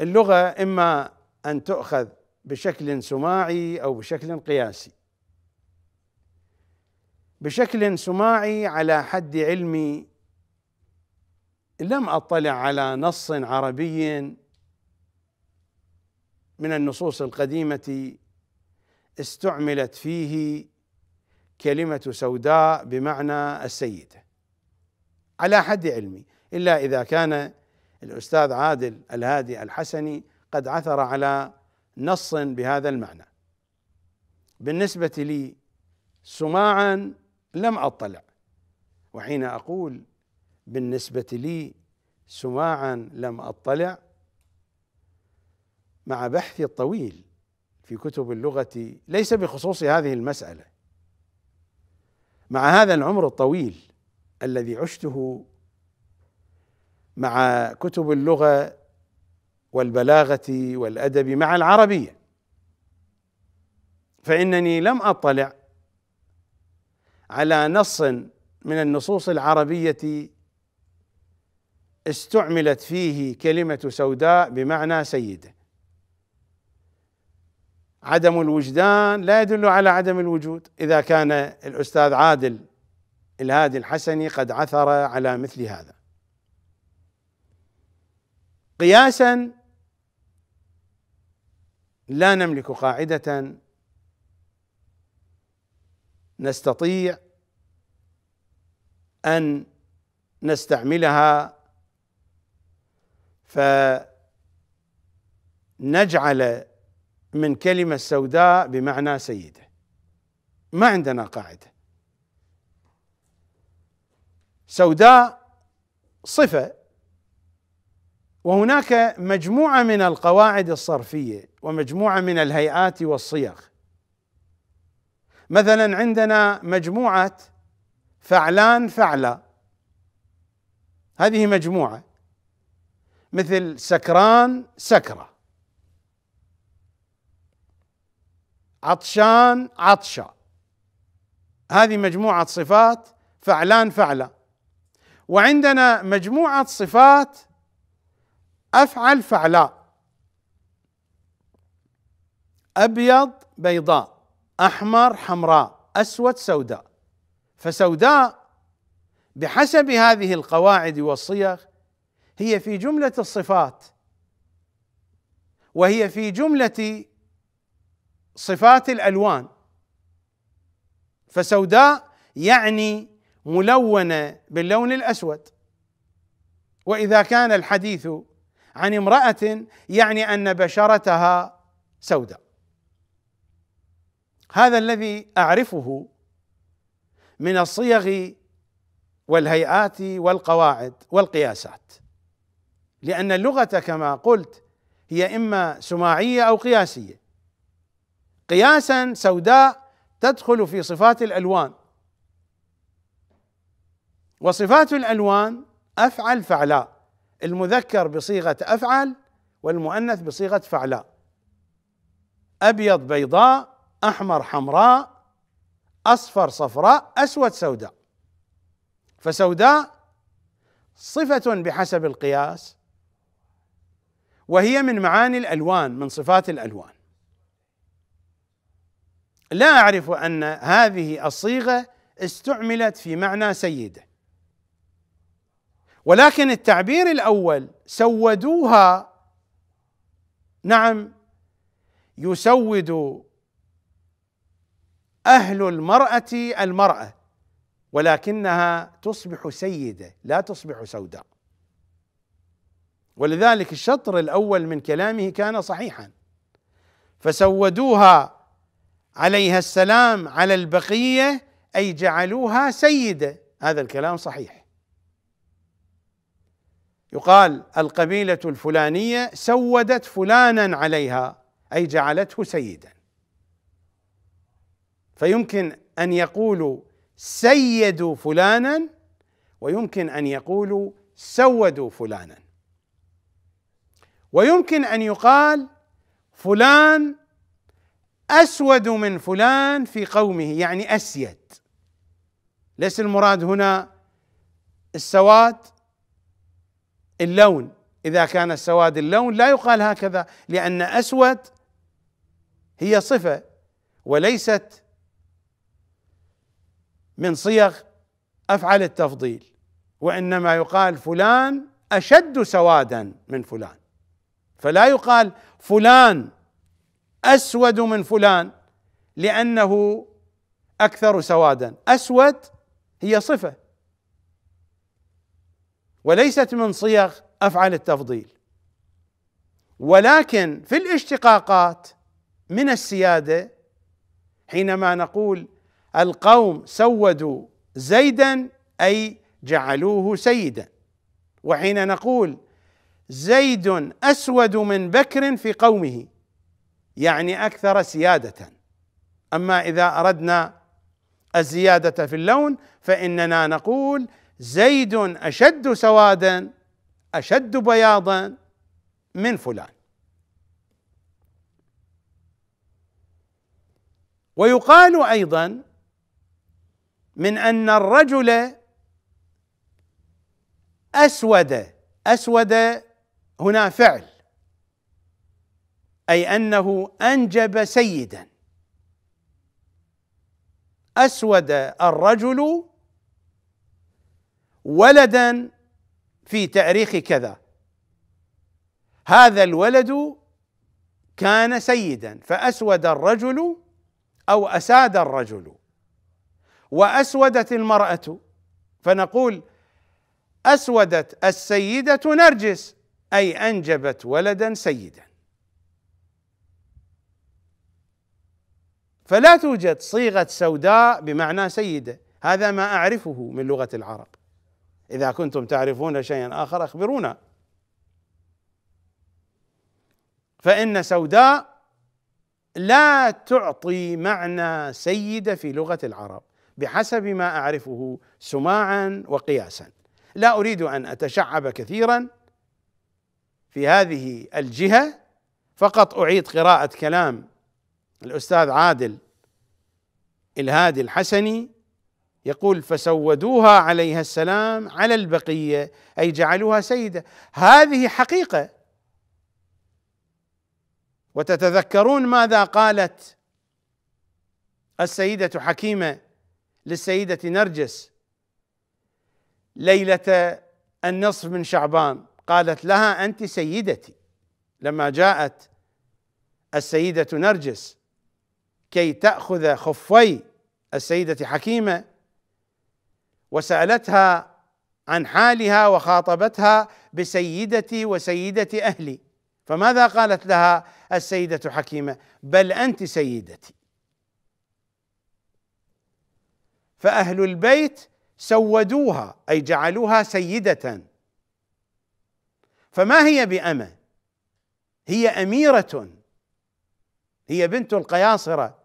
اللغه اما ان تؤخذ بشكل سماعي او بشكل قياسي بشكل سماعي على حد علمي لم اطلع على نص عربي من النصوص القديمه استعملت فيه كلمه سوداء بمعنى السيده على حد علمي الا اذا كان الاستاذ عادل الهادي الحسني قد عثر على نص بهذا المعنى بالنسبه لي سماعا لم اطلع وحين اقول بالنسبه لي سماعا لم اطلع مع بحثي الطويل في كتب اللغه ليس بخصوص هذه المساله مع هذا العمر الطويل الذي عشته مع كتب اللغه والبلاغه والادب مع العربيه فانني لم اطلع على نص من النصوص العربيه استعملت فيه كلمه سوداء بمعنى سيده عدم الوجدان لا يدل على عدم الوجود اذا كان الاستاذ عادل الهادي الحسني قد عثر على مثل هذا قياسا لا نملك قاعده نستطيع ان نستعملها فنجعل من كلمه سوداء بمعنى سيده ما عندنا قاعده سوداء صفه وهناك مجموعه من القواعد الصرفيه ومجموعه من الهيئات والصيغ مثلا عندنا مجموعه فعلان فعلا هذه مجموعة مثل سكران سكرة عطشان عطشة هذه مجموعة صفات فعلان فعلا وعندنا مجموعة صفات أفعل فعلا أبيض بيضاء أحمر حمراء أسود سوداء فسوداء بحسب هذه القواعد والصيغ هي في جمله الصفات وهي في جمله صفات الالوان فسوداء يعني ملونه باللون الاسود واذا كان الحديث عن امراه يعني ان بشرتها سوداء هذا الذي اعرفه من الصيغ والهيئات والقواعد والقياسات لأن اللغة كما قلت هي إما سماعية أو قياسية قياسا سوداء تدخل في صفات الألوان وصفات الألوان أفعل فعلاء المذكر بصيغة أفعل والمؤنث بصيغة فعلاء أبيض بيضاء أحمر حمراء اصفر صفراء اسود سوداء فسوداء صفه بحسب القياس وهي من معاني الالوان من صفات الالوان لا اعرف ان هذه الصيغه استعملت في معنى سيده ولكن التعبير الاول سودوها نعم يسود اهل المراه المراه ولكنها تصبح سيده لا تصبح سوداء ولذلك الشطر الاول من كلامه كان صحيحا فسودوها عليها السلام على البقيه اي جعلوها سيده هذا الكلام صحيح يقال القبيله الفلانيه سودت فلانا عليها اي جعلته سيدا فيمكن ان يقولوا سيدوا فلانا ويمكن ان يقولوا سودوا فلانا ويمكن ان يقال فلان اسود من فلان في قومه يعني اسيد ليس المراد هنا السواد اللون اذا كان السواد اللون لا يقال هكذا لان اسود هي صفه وليست من صيغ افعل التفضيل وانما يقال فلان اشد سوادا من فلان فلا يقال فلان اسود من فلان لانه اكثر سوادا اسود هي صفه وليست من صيغ افعل التفضيل ولكن في الاشتقاقات من السياده حينما نقول القوم سودوا زيدا اي جعلوه سيدا وحين نقول زيد اسود من بكر في قومه يعني اكثر سياده اما اذا اردنا الزياده في اللون فاننا نقول زيد اشد سوادا اشد بياضا من فلان ويقال ايضا من ان الرجل اسود اسود هنا فعل اي انه انجب سيدا اسود الرجل ولدا في تاريخ كذا هذا الولد كان سيدا فاسود الرجل او اساد الرجل واسودت المراه فنقول اسودت السيده نرجس اي انجبت ولدا سيدا فلا توجد صيغه سوداء بمعنى سيده هذا ما اعرفه من لغه العرب اذا كنتم تعرفون شيئا اخر اخبرونا فان سوداء لا تعطي معنى سيده في لغه العرب بحسب ما اعرفه سماعا وقياسا لا اريد ان اتشعب كثيرا في هذه الجهه فقط اعيد قراءه كلام الاستاذ عادل الهادي الحسني يقول فسودوها عليها السلام على البقيه اي جعلوها سيده هذه حقيقه وتتذكرون ماذا قالت السيده حكيمه للسيدة نرجس ليلة النصف من شعبان قالت لها أنت سيدتي لما جاءت السيدة نرجس كي تأخذ خفي السيدة حكيمة وسألتها عن حالها وخاطبتها بسيدتي وسيدة أهلي فماذا قالت لها السيدة حكيمة بل أنت سيدتي فأهل البيت سودوها أي جعلوها سيدة فما هي بأمة هي أميرة هي بنت القياصرة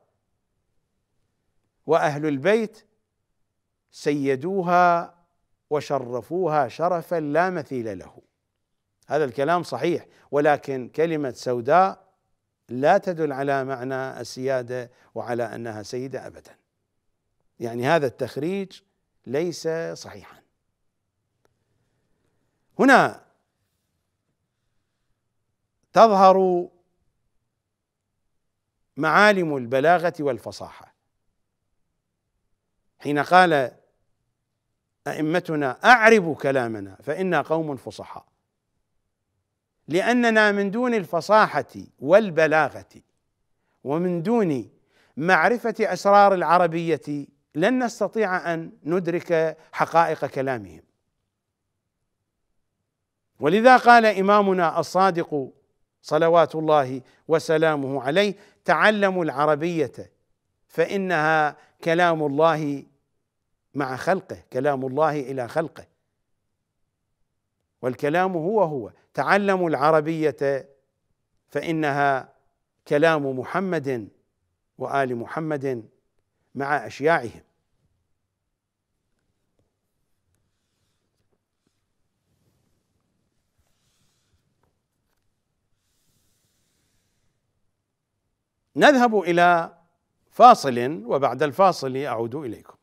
وأهل البيت سيدوها وشرفوها شرفا لا مثيل له هذا الكلام صحيح ولكن كلمة سوداء لا تدل على معنى السيادة وعلى أنها سيدة أبدا يعني هذا التخريج ليس صحيحا هنا تظهر معالم البلاغه والفصاحه حين قال ائمتنا اعربوا كلامنا فانا قوم فصحاء لاننا من دون الفصاحه والبلاغه ومن دون معرفه اسرار العربيه لن نستطيع ان ندرك حقائق كلامهم ولذا قال امامنا الصادق صلوات الله وسلامه عليه تعلموا العربيه فانها كلام الله مع خلقه كلام الله الى خلقه والكلام هو هو تعلموا العربيه فانها كلام محمد وال محمد مع أشياعهم نذهب إلى فاصل وبعد الفاصل أعود إليكم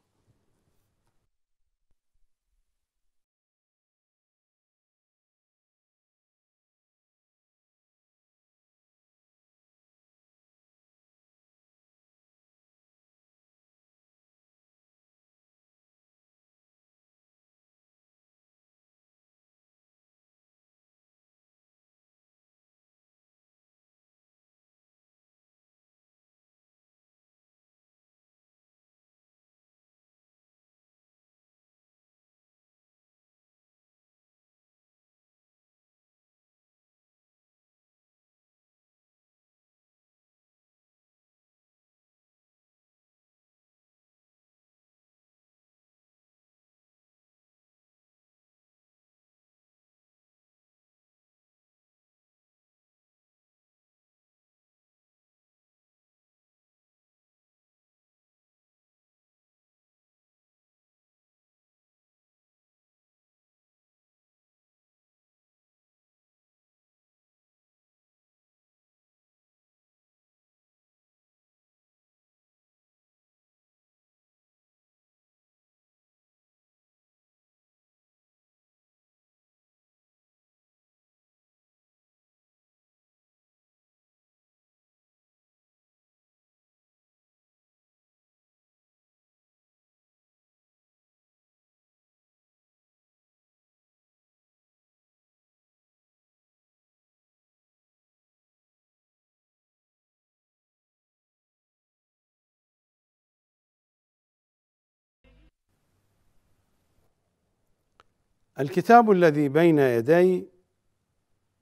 الكتاب الذي بين يدي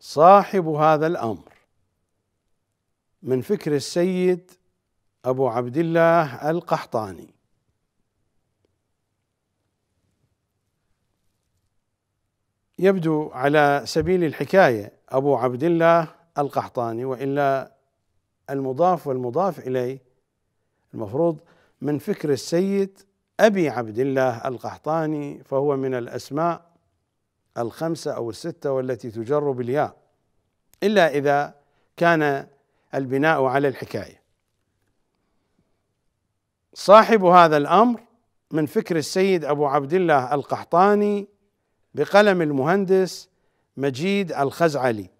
صاحب هذا الامر من فكر السيد ابو عبد الله القحطاني يبدو على سبيل الحكايه ابو عبد الله القحطاني والا المضاف والمضاف اليه المفروض من فكر السيد ابي عبد الله القحطاني فهو من الاسماء الخمسة أو الستة والتي تجر بالياء إلا إذا كان البناء على الحكاية صاحب هذا الأمر من فكر السيد أبو عبد الله القحطاني بقلم المهندس مجيد الخزعلي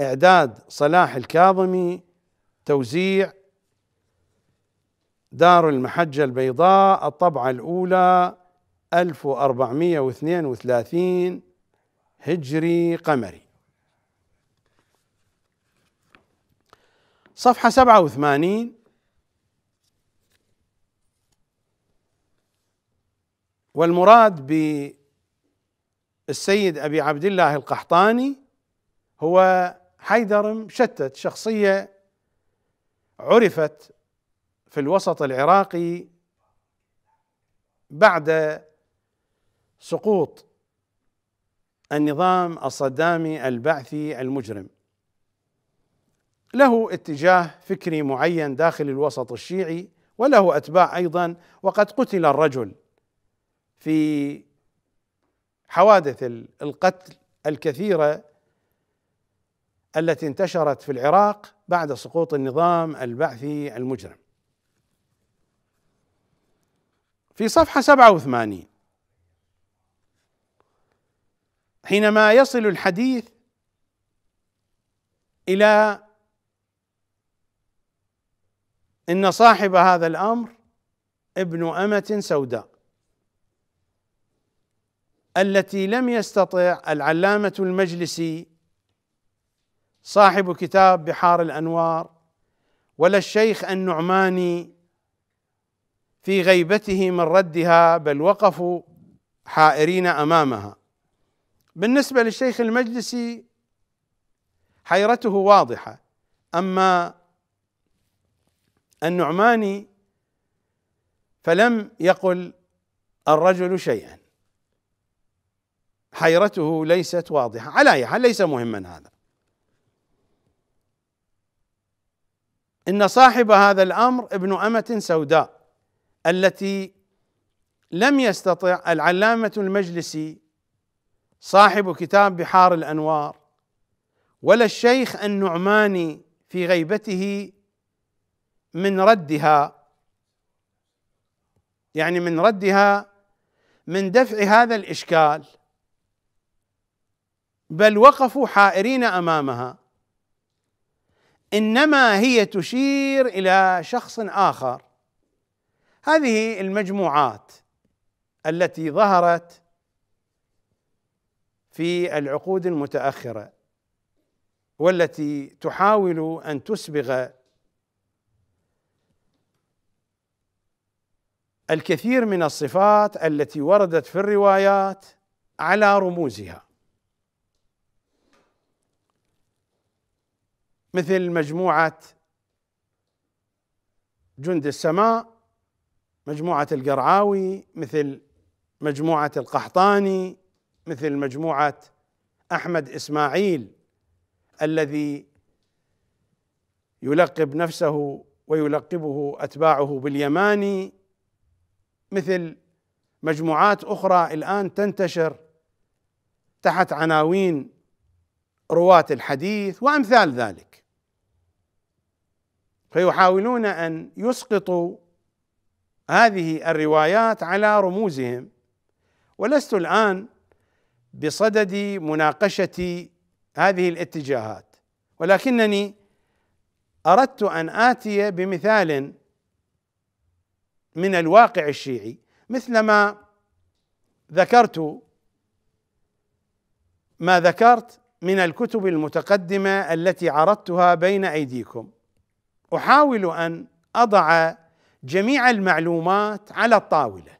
إعداد صلاح الكاظمي توزيع دار المحجة البيضاء الطبعة الأولى 1432 هجري قمري صفحة سبعة وثمانين والمراد بالسيد أبي عبد الله القحطاني هو حيدر مشتت شخصية عرفت في الوسط العراقي بعد سقوط النظام الصدامي البعثي المجرم له اتجاه فكري معين داخل الوسط الشيعي وله اتباع ايضا وقد قتل الرجل في حوادث القتل الكثيره التي انتشرت في العراق بعد سقوط النظام البعثي المجرم في صفحه 87 حينما يصل الحديث الى ان صاحب هذا الامر ابن امه سوداء التي لم يستطع العلامه المجلسي صاحب كتاب بحار الانوار ولا الشيخ النعماني في غيبته من ردها بل وقفوا حائرين امامها بالنسبه للشيخ المجلسي حيرته واضحه اما النعماني فلم يقل الرجل شيئا حيرته ليست واضحه على اي حال ليس مهما هذا ان صاحب هذا الامر ابن امه سوداء التي لم يستطع العلامه المجلسي صاحب كتاب بحار الانوار ولا الشيخ النعماني في غيبته من ردها يعني من ردها من دفع هذا الاشكال بل وقفوا حائرين امامها انما هي تشير الى شخص اخر هذه المجموعات التي ظهرت في العقود المتاخره والتي تحاول ان تسبغ الكثير من الصفات التي وردت في الروايات على رموزها مثل مجموعه جند السماء مجموعه القرعاوي مثل مجموعه القحطاني مثل مجموعه احمد اسماعيل الذي يلقب نفسه ويلقبه اتباعه باليماني مثل مجموعات اخرى الان تنتشر تحت عناوين رواه الحديث وامثال ذلك فيحاولون ان يسقطوا هذه الروايات على رموزهم ولست الان بصدد مناقشه هذه الاتجاهات ولكنني اردت ان اتي بمثال من الواقع الشيعي مثلما ذكرت ما ذكرت من الكتب المتقدمه التي عرضتها بين ايديكم احاول ان اضع جميع المعلومات على الطاوله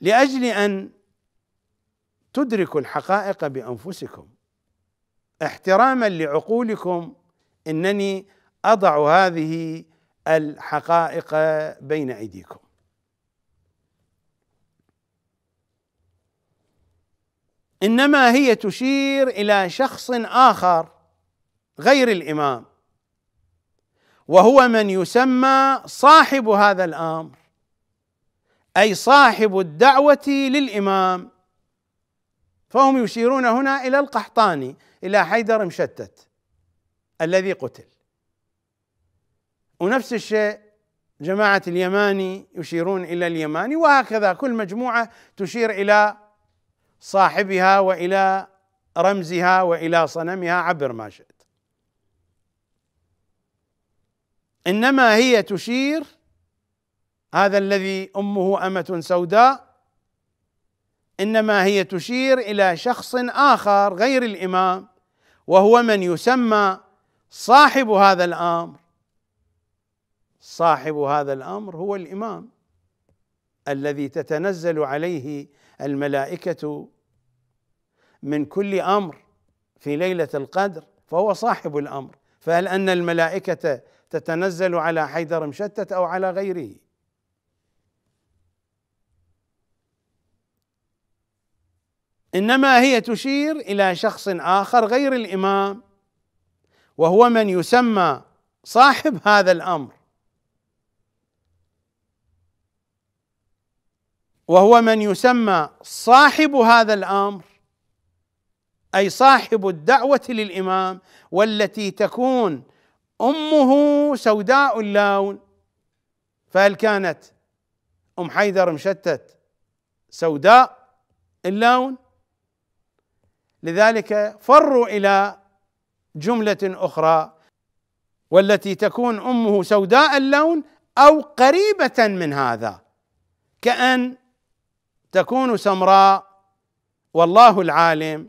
لاجل ان تدركوا الحقائق بانفسكم احتراما لعقولكم انني اضع هذه الحقائق بين ايديكم انما هي تشير الى شخص اخر غير الامام وهو من يسمى صاحب هذا الامر اي صاحب الدعوه للامام فهم يشيرون هنا الى القحطاني الى حيدر مشتت الذي قتل ونفس الشيء جماعه اليماني يشيرون الى اليماني وهكذا كل مجموعه تشير الى صاحبها والى رمزها والى صنمها عبر ما شئت انما هي تشير هذا الذي امه امه سوداء انما هي تشير الى شخص اخر غير الامام وهو من يسمى صاحب هذا الامر صاحب هذا الامر هو الامام الذي تتنزل عليه الملائكه من كل امر في ليله القدر فهو صاحب الامر فهل ان الملائكه تتنزل على حيدر مشتت او على غيره انما هي تشير الى شخص اخر غير الامام وهو من يسمى صاحب هذا الامر وهو من يسمى صاحب هذا الامر اي صاحب الدعوه للامام والتي تكون امه سوداء اللون فهل كانت ام حيدر مشتت سوداء اللون لذلك فروا الى جمله اخرى والتي تكون امه سوداء اللون او قريبه من هذا كان تكون سمراء والله العالم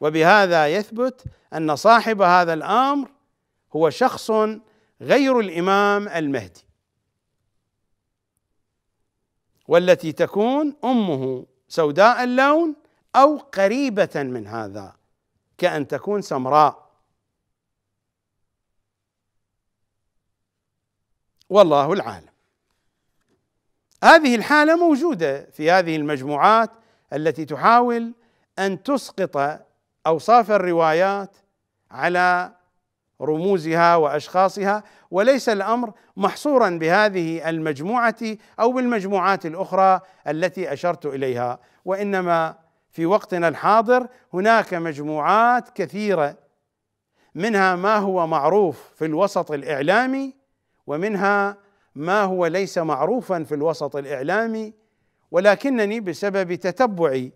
وبهذا يثبت ان صاحب هذا الامر هو شخص غير الامام المهدي والتي تكون امه سوداء اللون او قريبه من هذا كان تكون سمراء والله العالم هذه الحاله موجوده في هذه المجموعات التي تحاول ان تسقط اوصاف الروايات على رموزها واشخاصها وليس الامر محصورا بهذه المجموعه او بالمجموعات الاخرى التي اشرت اليها وانما في وقتنا الحاضر هناك مجموعات كثيره منها ما هو معروف في الوسط الاعلامي ومنها ما هو ليس معروفا في الوسط الاعلامي ولكنني بسبب تتبعي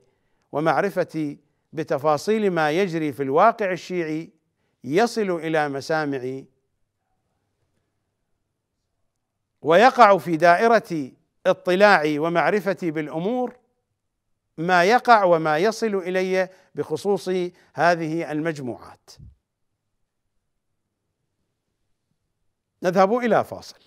ومعرفتي بتفاصيل ما يجري في الواقع الشيعي يصل الى مسامعي ويقع في دائره اطلاعي ومعرفتي بالامور ما يقع وما يصل الي بخصوص هذه المجموعات نذهب الى فاصل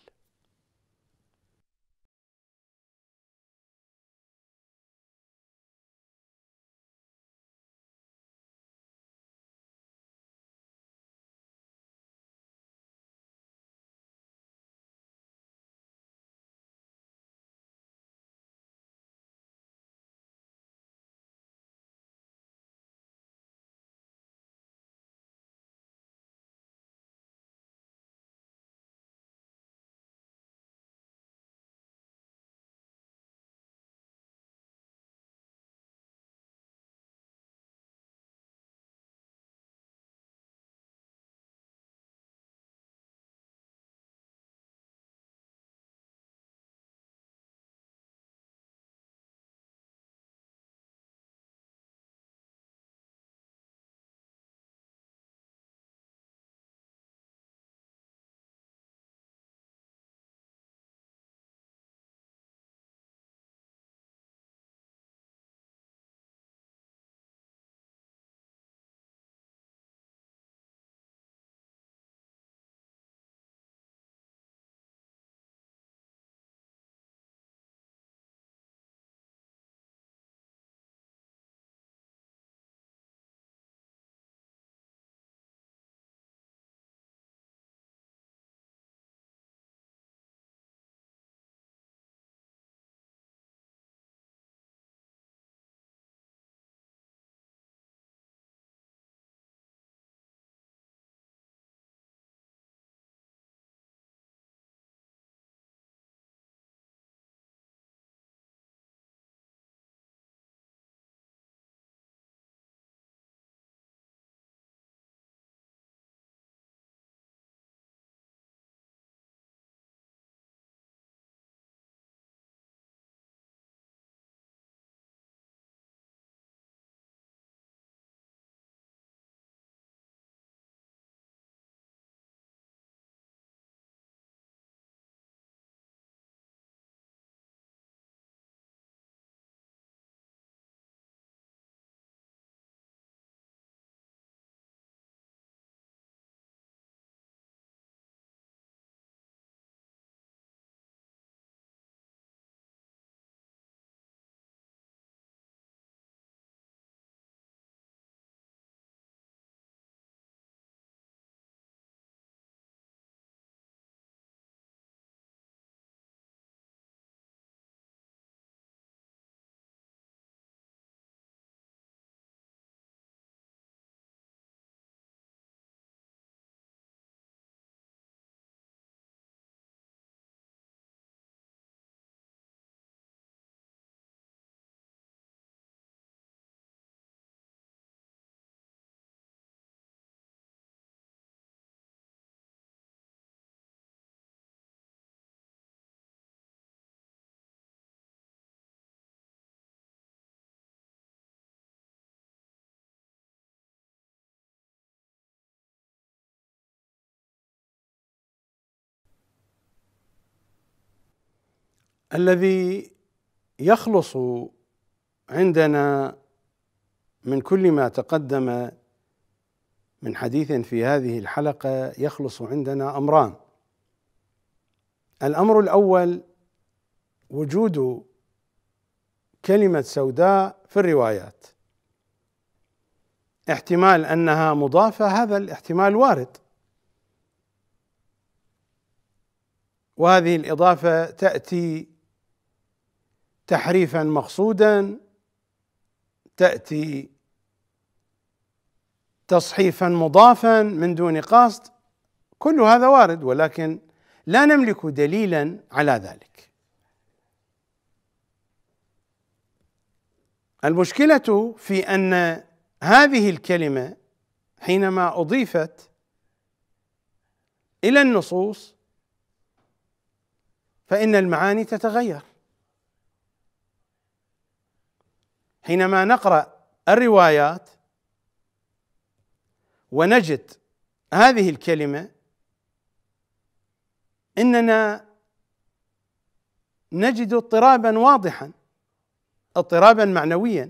الذي يخلص عندنا من كل ما تقدم من حديث في هذه الحلقه يخلص عندنا امران الامر الاول وجود كلمه سوداء في الروايات احتمال انها مضافه هذا الاحتمال وارد وهذه الاضافه تاتي تحريفا مقصودا تاتي تصحيفا مضافا من دون قصد كل هذا وارد ولكن لا نملك دليلا على ذلك المشكله في ان هذه الكلمه حينما اضيفت الى النصوص فان المعاني تتغير حينما نقرا الروايات ونجد هذه الكلمه اننا نجد اضطرابا واضحا اضطرابا معنويا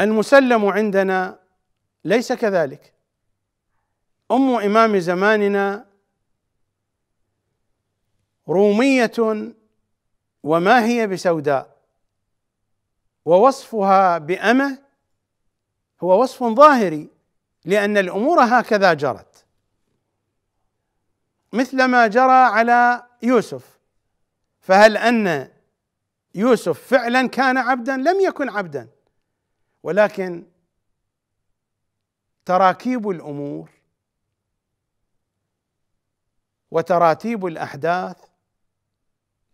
المسلم عندنا ليس كذلك ام امام زماننا روميه وما هي بسوداء ووصفها بأمة هو وصف ظاهري لأن الأمور هكذا جرت مثل ما جرى على يوسف فهل أن يوسف فعلا كان عبدا لم يكن عبدا ولكن تراكيب الأمور وتراتيب الأحداث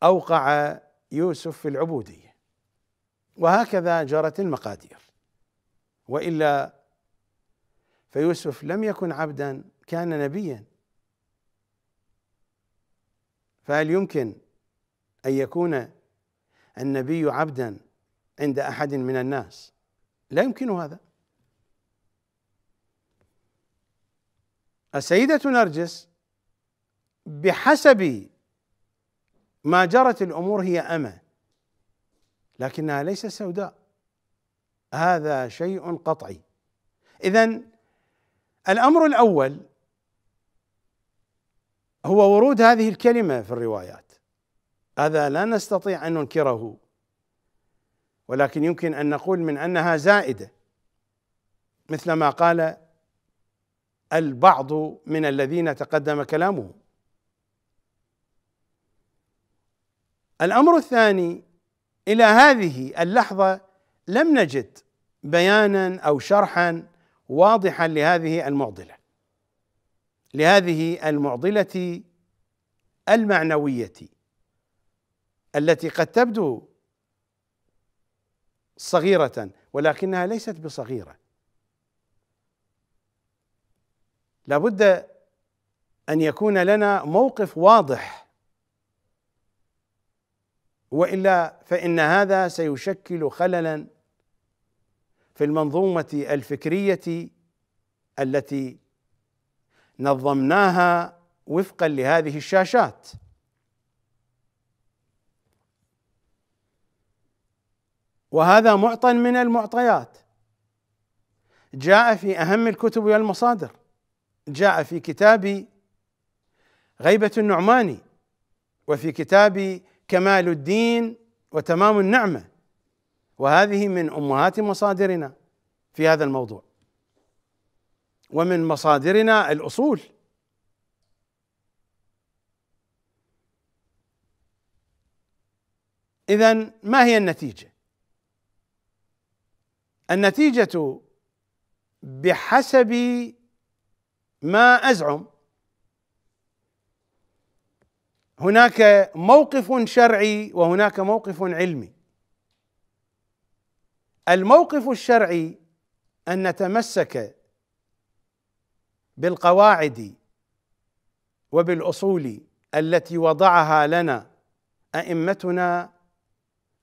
أوقع يوسف في العبوديه وهكذا جرت المقادير والا فيوسف لم يكن عبدا كان نبيا فهل يمكن ان يكون النبي عبدا عند احد من الناس لا يمكن هذا السيده نرجس بحسب ما جرت الامور هي امه لكنها ليست سوداء هذا شيء قطعي اذا الامر الاول هو ورود هذه الكلمه في الروايات هذا لا نستطيع ان ننكره ولكن يمكن ان نقول من انها زائده مثل ما قال البعض من الذين تقدم كلامهم الامر الثاني الى هذه اللحظه لم نجد بيانا او شرحا واضحا لهذه المعضله لهذه المعضله المعنويه التي قد تبدو صغيره ولكنها ليست بصغيره لابد ان يكون لنا موقف واضح والا فان هذا سيشكل خللا في المنظومه الفكريه التي نظمناها وفقا لهذه الشاشات وهذا معطى من المعطيات جاء في اهم الكتب والمصادر جاء في كتاب غيبه النعماني وفي كتاب كمال الدين وتمام النعمه وهذه من امهات مصادرنا في هذا الموضوع ومن مصادرنا الاصول اذا ما هي النتيجه النتيجه بحسب ما ازعم هناك موقف شرعي وهناك موقف علمي الموقف الشرعي ان نتمسك بالقواعد وبالاصول التي وضعها لنا ائمتنا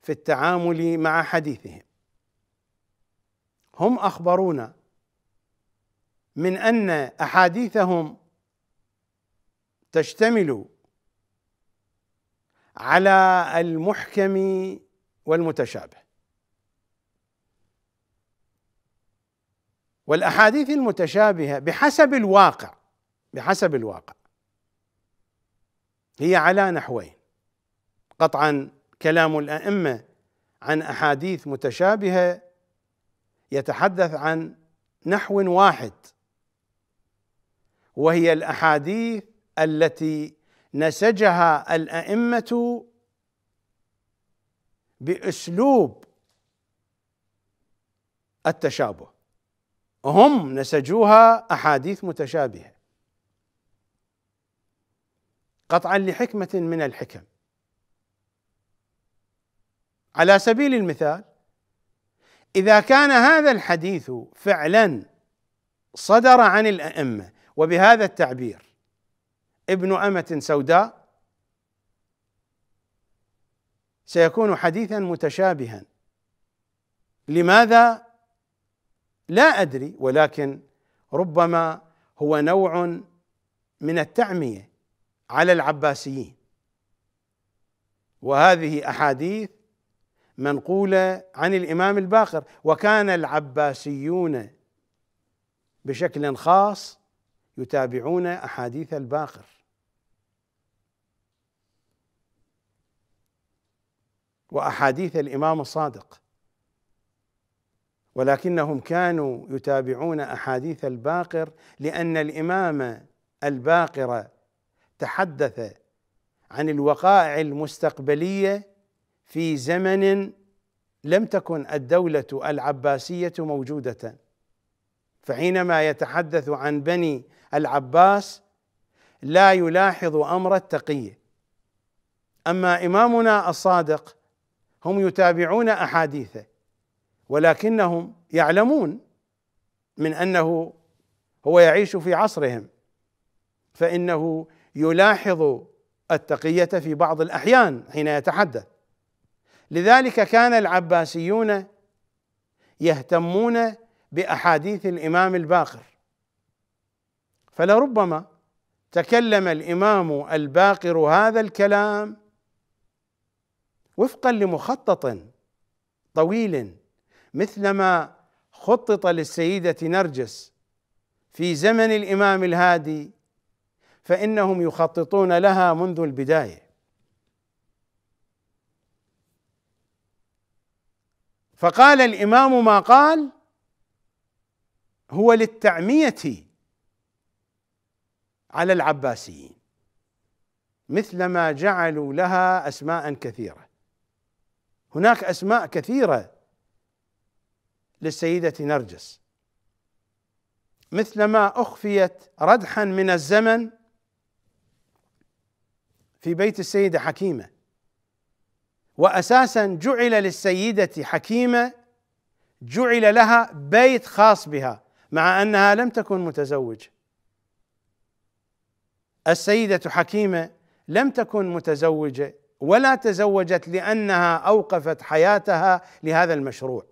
في التعامل مع حديثهم هم اخبرونا من ان احاديثهم تشتمل على المحكم والمتشابه والاحاديث المتشابهه بحسب الواقع بحسب الواقع هي على نحوين قطعا كلام الائمه عن احاديث متشابهه يتحدث عن نحو واحد وهي الاحاديث التي نسجها الائمه باسلوب التشابه هم نسجوها احاديث متشابهه قطعا لحكمه من الحكم على سبيل المثال اذا كان هذا الحديث فعلا صدر عن الائمه وبهذا التعبير ابن أمة سوداء سيكون حديثا متشابها لماذا لا أدري ولكن ربما هو نوع من التعمية على العباسيين وهذه أحاديث منقولة عن الإمام الباقر وكان العباسيون بشكل خاص يتابعون أحاديث الباقر واحاديث الامام الصادق ولكنهم كانوا يتابعون احاديث الباقر لان الامام الباقر تحدث عن الوقائع المستقبليه في زمن لم تكن الدوله العباسيه موجوده فحينما يتحدث عن بني العباس لا يلاحظ امر التقيه اما امامنا الصادق هم يتابعون احاديثه ولكنهم يعلمون من انه هو يعيش في عصرهم فانه يلاحظ التقيه في بعض الاحيان حين يتحدث لذلك كان العباسيون يهتمون باحاديث الامام الباقر فلربما تكلم الامام الباقر هذا الكلام وفقا لمخطط طويل مثلما خطط للسيده نرجس في زمن الامام الهادي فانهم يخططون لها منذ البدايه فقال الامام ما قال هو للتعميه على العباسيين مثلما جعلوا لها اسماء كثيره هناك اسماء كثيره للسيده نرجس مثلما اخفيت ردحا من الزمن في بيت السيده حكيمه واساسا جعل للسيده حكيمه جعل لها بيت خاص بها مع انها لم تكن متزوجه السيده حكيمه لم تكن متزوجه ولا تزوجت لانها اوقفت حياتها لهذا المشروع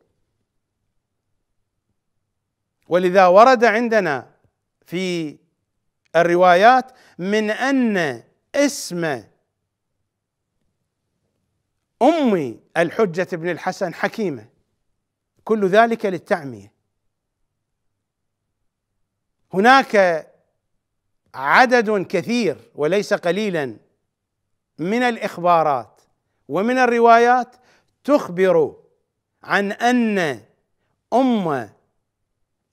ولذا ورد عندنا في الروايات من ان اسم ام الحجه بن الحسن حكيمه كل ذلك للتعميه هناك عدد كثير وليس قليلا من الاخبارات ومن الروايات تخبر عن ان امه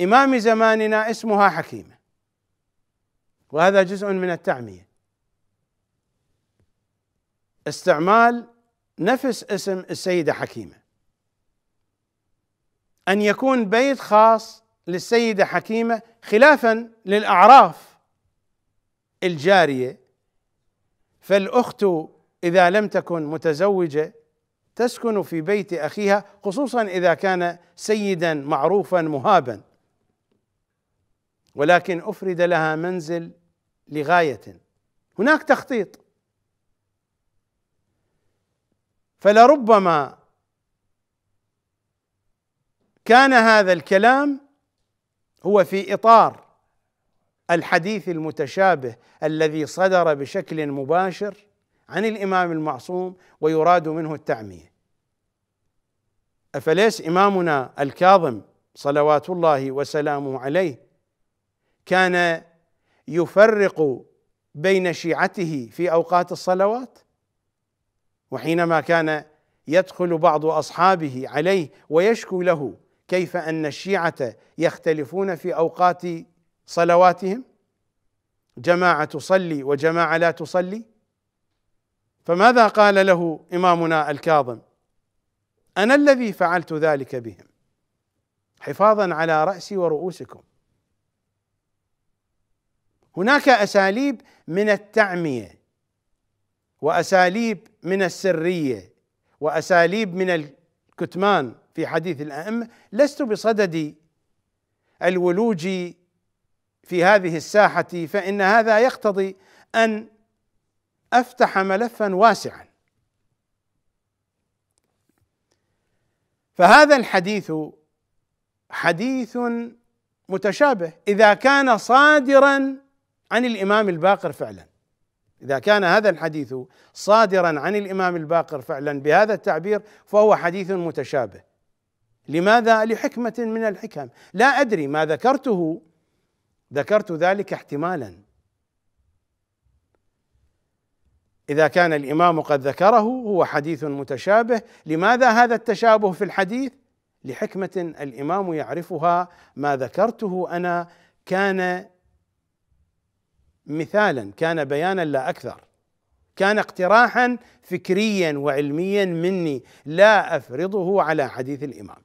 امام زماننا اسمها حكيمه وهذا جزء من التعميه استعمال نفس اسم السيده حكيمه ان يكون بيت خاص للسيده حكيمه خلافا للاعراف الجاريه فالاخت اذا لم تكن متزوجه تسكن في بيت اخيها خصوصا اذا كان سيدا معروفا مهابا ولكن افرد لها منزل لغايه هناك تخطيط فلربما كان هذا الكلام هو في اطار الحديث المتشابه الذي صدر بشكل مباشر عن الامام المعصوم ويراد منه التعميه افليس امامنا الكاظم صلوات الله وسلامه عليه كان يفرق بين شيعته في اوقات الصلوات وحينما كان يدخل بعض اصحابه عليه ويشكو له كيف ان الشيعه يختلفون في اوقات صلواتهم جماعة تصلي وجماعة لا تصلي فماذا قال له إمامنا الكاظم أنا الذي فعلت ذلك بهم حفاظا على رأسي ورؤوسكم هناك أساليب من التعمية وأساليب من السرية وأساليب من الكتمان في حديث الأئمة لست بصدد الولوج في هذه الساحه فان هذا يقتضي ان افتح ملفا واسعا فهذا الحديث حديث متشابه اذا كان صادرا عن الامام الباقر فعلا اذا كان هذا الحديث صادرا عن الامام الباقر فعلا بهذا التعبير فهو حديث متشابه لماذا لحكمه من الحكم لا ادري ما ذكرته ذكرت ذلك احتمالا اذا كان الامام قد ذكره هو حديث متشابه لماذا هذا التشابه في الحديث لحكمه الامام يعرفها ما ذكرته انا كان مثالا كان بيانا لا اكثر كان اقتراحا فكريا وعلميا مني لا افرضه على حديث الامام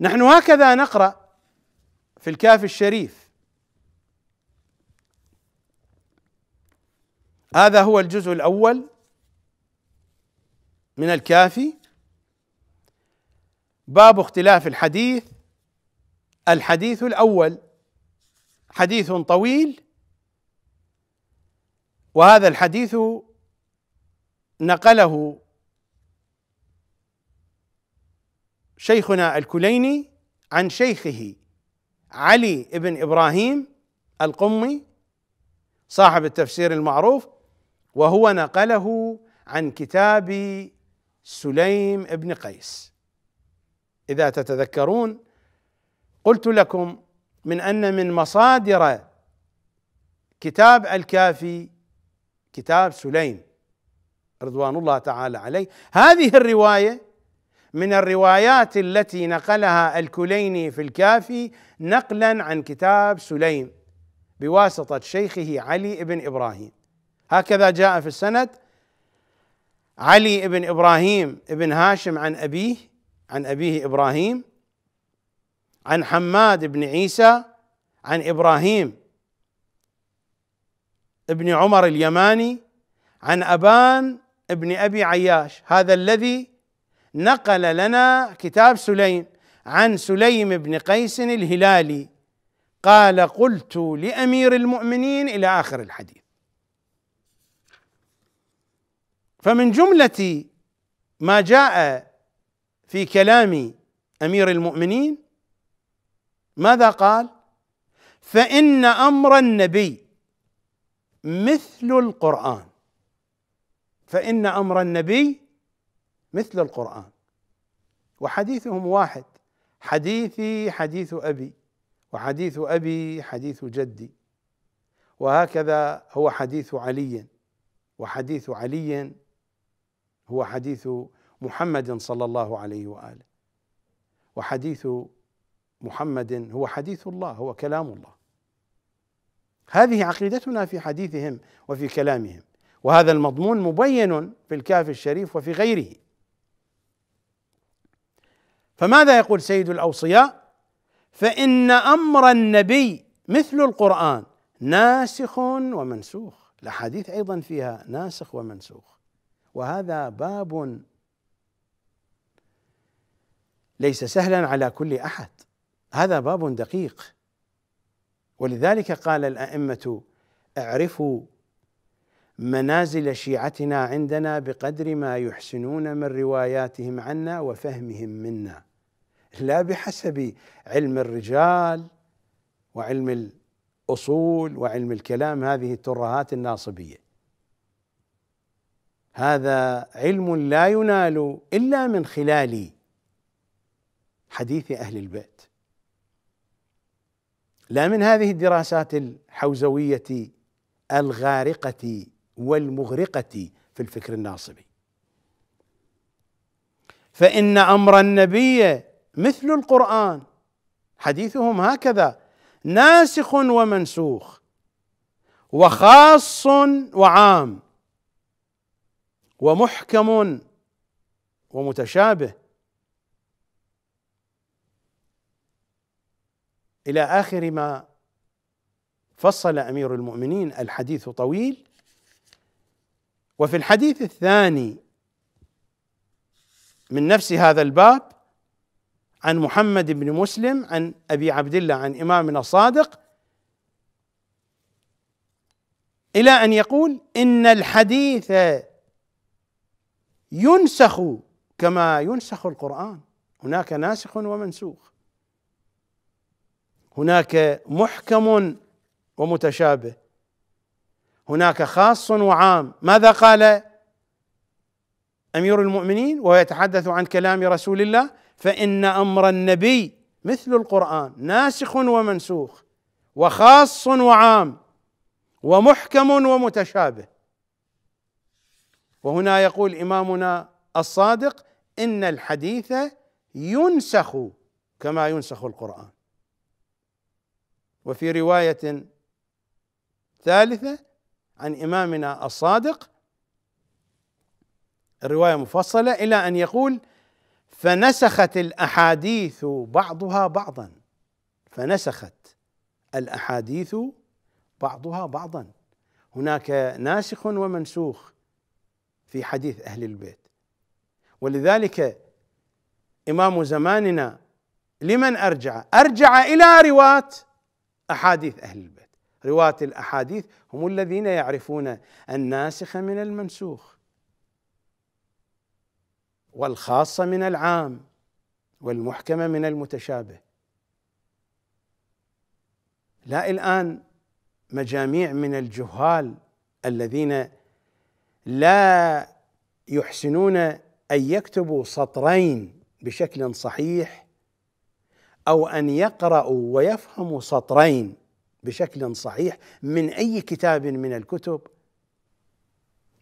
نحن هكذا نقرا في الكافي الشريف هذا هو الجزء الاول من الكافي باب اختلاف الحديث الحديث الاول حديث طويل وهذا الحديث نقله شيخنا الكليني عن شيخه علي بن ابراهيم القمي صاحب التفسير المعروف وهو نقله عن كتاب سليم بن قيس اذا تتذكرون قلت لكم من ان من مصادر كتاب الكافي كتاب سليم رضوان الله تعالى عليه هذه الروايه من الروايات التي نقلها الكليني في الكافي نقلا عن كتاب سليم بواسطة شيخه علي بن إبراهيم هكذا جاء في السند علي بن إبراهيم بن هاشم عن أبيه عن أبيه إبراهيم عن حماد بن عيسى عن إبراهيم ابن عمر اليماني عن أبان ابن أبي عياش هذا الذي نقل لنا كتاب سليم عن سليم بن قيس الهلالي قال قلت لامير المؤمنين الى اخر الحديث فمن جمله ما جاء في كلام امير المؤمنين ماذا قال فان امر النبي مثل القران فان امر النبي مثل القرآن وحديثهم واحد حديثي حديث أبي وحديث أبي حديث جدي وهكذا هو حديث علي وحديث علي هو حديث محمد صلى الله عليه واله وحديث محمد هو حديث الله هو كلام الله هذه عقيدتنا في حديثهم وفي كلامهم وهذا المضمون مبين في الكاف الشريف وفي غيره فماذا يقول سيد الاوصياء فان امر النبي مثل القران ناسخ ومنسوخ الاحاديث ايضا فيها ناسخ ومنسوخ وهذا باب ليس سهلا على كل احد هذا باب دقيق ولذلك قال الائمه اعرفوا منازل شيعتنا عندنا بقدر ما يحسنون من رواياتهم عنا وفهمهم منا لا بحسب علم الرجال وعلم الاصول وعلم الكلام هذه الترهات الناصبيه هذا علم لا ينال الا من خلال حديث اهل البيت لا من هذه الدراسات الحوزويه الغارقه والمغرقه في الفكر الناصبي فان امر النبي مثل القرآن حديثهم هكذا ناسخ ومنسوخ وخاص وعام ومحكم ومتشابه الى اخر ما فصل امير المؤمنين الحديث طويل وفي الحديث الثاني من نفس هذا الباب عن محمد بن مسلم عن ابي عبد الله عن امامنا الصادق الى ان يقول ان الحديث ينسخ كما ينسخ القران هناك ناسخ ومنسوخ هناك محكم ومتشابه هناك خاص وعام ماذا قال امير المؤمنين وهو يتحدث عن كلام رسول الله فان امر النبي مثل القران ناسخ ومنسوخ وخاص وعام ومحكم ومتشابه وهنا يقول امامنا الصادق ان الحديث ينسخ كما ينسخ القران وفي روايه ثالثه عن امامنا الصادق الروايه مفصله الى ان يقول فنسخت الاحاديث بعضها بعضا فنسخت الاحاديث بعضها بعضا هناك ناسخ ومنسوخ في حديث اهل البيت ولذلك امام زماننا لمن ارجع؟ ارجع الى رواه احاديث اهل البيت، رواه الاحاديث هم الذين يعرفون الناسخ من المنسوخ والخاصة من العام والمحكمة من المتشابه لا الآن مجاميع من الجهال الذين لا يحسنون أن يكتبوا سطرين بشكل صحيح أو أن يقرأوا ويفهموا سطرين بشكل صحيح من أي كتاب من الكتب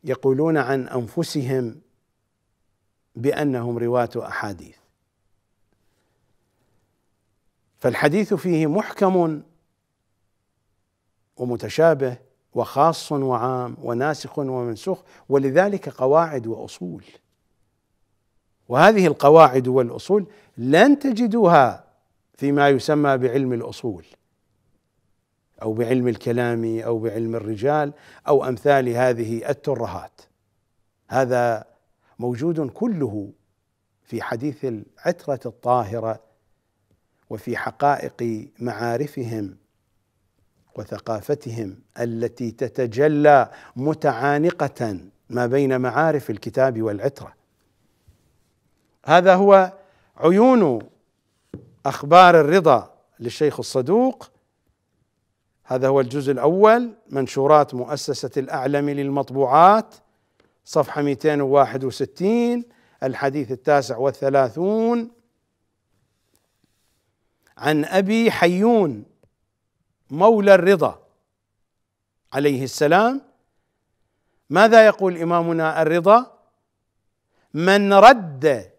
يقولون عن أنفسهم بأنهم رواة أحاديث فالحديث فيه محكم ومتشابه وخاص وعام وناسخ ومنسوخ ولذلك قواعد واصول وهذه القواعد والاصول لن تجدوها فيما يسمى بعلم الاصول او بعلم الكلام او بعلم الرجال او امثال هذه الترهات هذا موجود كله في حديث العترة الطاهرة وفي حقائق معارفهم وثقافتهم التي تتجلى متعانقة ما بين معارف الكتاب والعترة هذا هو عيون أخبار الرضا للشيخ الصدوق هذا هو الجزء الأول منشورات مؤسسة الأعلم للمطبوعات صفحة 261 الحديث التاسع والثلاثون عن أبي حيون مولى الرضا عليه السلام ماذا يقول إمامنا الرضا من رد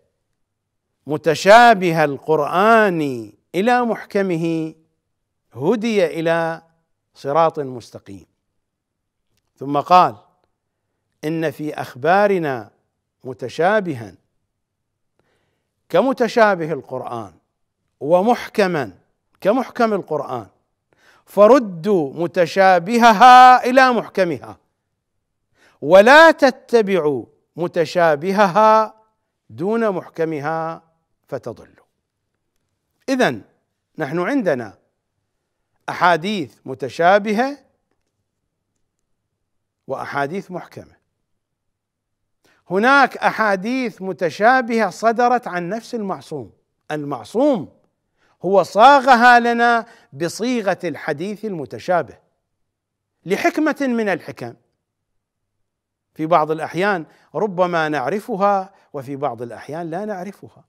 متشابه القرآن إلى محكمه هدي إلى صراط مستقيم ثم قال ان في اخبارنا متشابها كمتشابه القران ومحكما كمحكم القران فردوا متشابهها الى محكمها ولا تتبعوا متشابهها دون محكمها فتضلوا اذا نحن عندنا احاديث متشابهه واحاديث محكمه هناك احاديث متشابهه صدرت عن نفس المعصوم المعصوم هو صاغها لنا بصيغه الحديث المتشابه لحكمه من الحكم في بعض الاحيان ربما نعرفها وفي بعض الاحيان لا نعرفها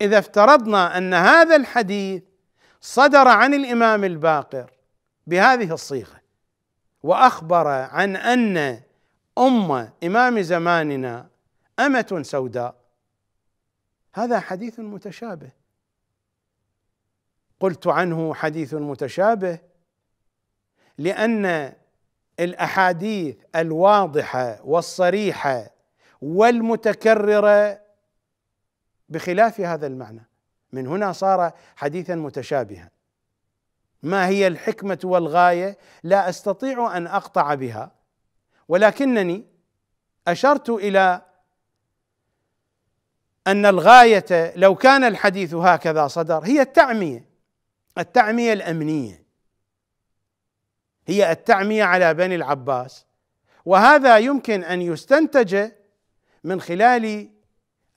اذا افترضنا ان هذا الحديث صدر عن الامام الباقر بهذه الصيغه واخبر عن ان أم إمام زماننا أمة سوداء هذا حديث متشابه قلت عنه حديث متشابه لأن الأحاديث الواضحة والصريحة والمتكررة بخلاف هذا المعنى من هنا صار حديثا متشابها ما هي الحكمة والغاية لا أستطيع أن أقطع بها ولكنني اشرت الى ان الغايه لو كان الحديث هكذا صدر هي التعميه التعميه الامنيه هي التعميه على بني العباس وهذا يمكن ان يستنتج من خلال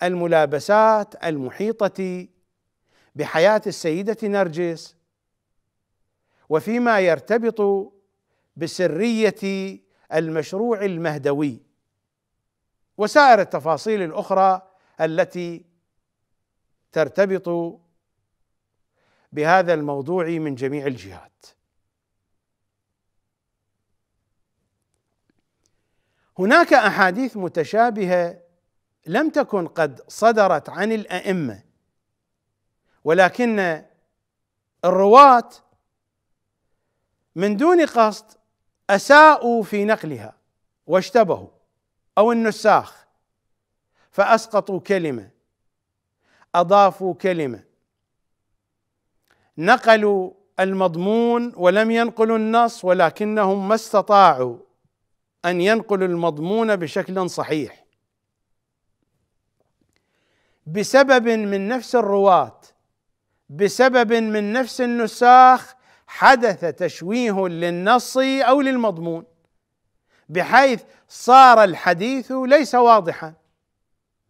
الملابسات المحيطه بحياه السيده نرجس وفيما يرتبط بسريه المشروع المهدوي وسائر التفاصيل الاخرى التي ترتبط بهذا الموضوع من جميع الجهات هناك احاديث متشابهه لم تكن قد صدرت عن الائمه ولكن الرواه من دون قصد اساءوا في نقلها واشتبهوا او النساخ فاسقطوا كلمه اضافوا كلمه نقلوا المضمون ولم ينقلوا النص ولكنهم ما استطاعوا ان ينقلوا المضمون بشكل صحيح بسبب من نفس الرواه بسبب من نفس النساخ حدث تشويه للنص او للمضمون بحيث صار الحديث ليس واضحا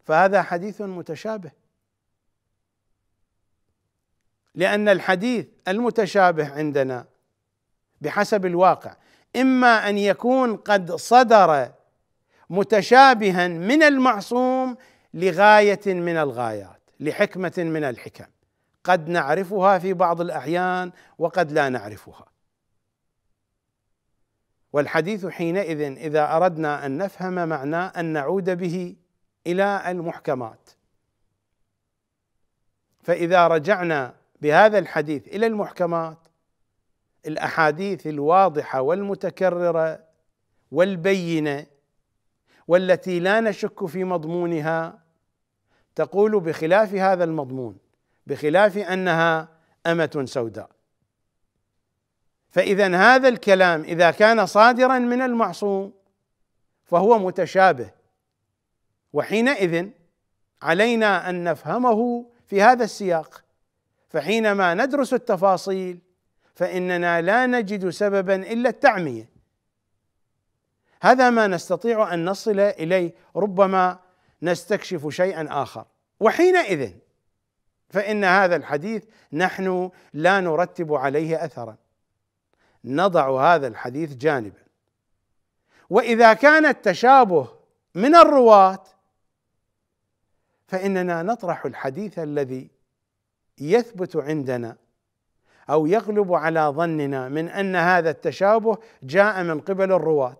فهذا حديث متشابه لان الحديث المتشابه عندنا بحسب الواقع اما ان يكون قد صدر متشابها من المعصوم لغايه من الغايات لحكمه من الحكم قد نعرفها في بعض الاحيان وقد لا نعرفها والحديث حينئذ اذا اردنا ان نفهم معناه ان نعود به الى المحكمات فاذا رجعنا بهذا الحديث الى المحكمات الاحاديث الواضحه والمتكرره والبينه والتي لا نشك في مضمونها تقول بخلاف هذا المضمون بخلاف انها امه سوداء فاذا هذا الكلام اذا كان صادرا من المعصوم فهو متشابه وحينئذ علينا ان نفهمه في هذا السياق فحينما ندرس التفاصيل فاننا لا نجد سببا الا التعميه هذا ما نستطيع ان نصل اليه ربما نستكشف شيئا اخر وحينئذ فإن هذا الحديث نحن لا نرتب عليه أثرا نضع هذا الحديث جانبا وإذا كان التشابه من الرواة فإننا نطرح الحديث الذي يثبت عندنا أو يغلب على ظننا من أن هذا التشابه جاء من قبل الرواة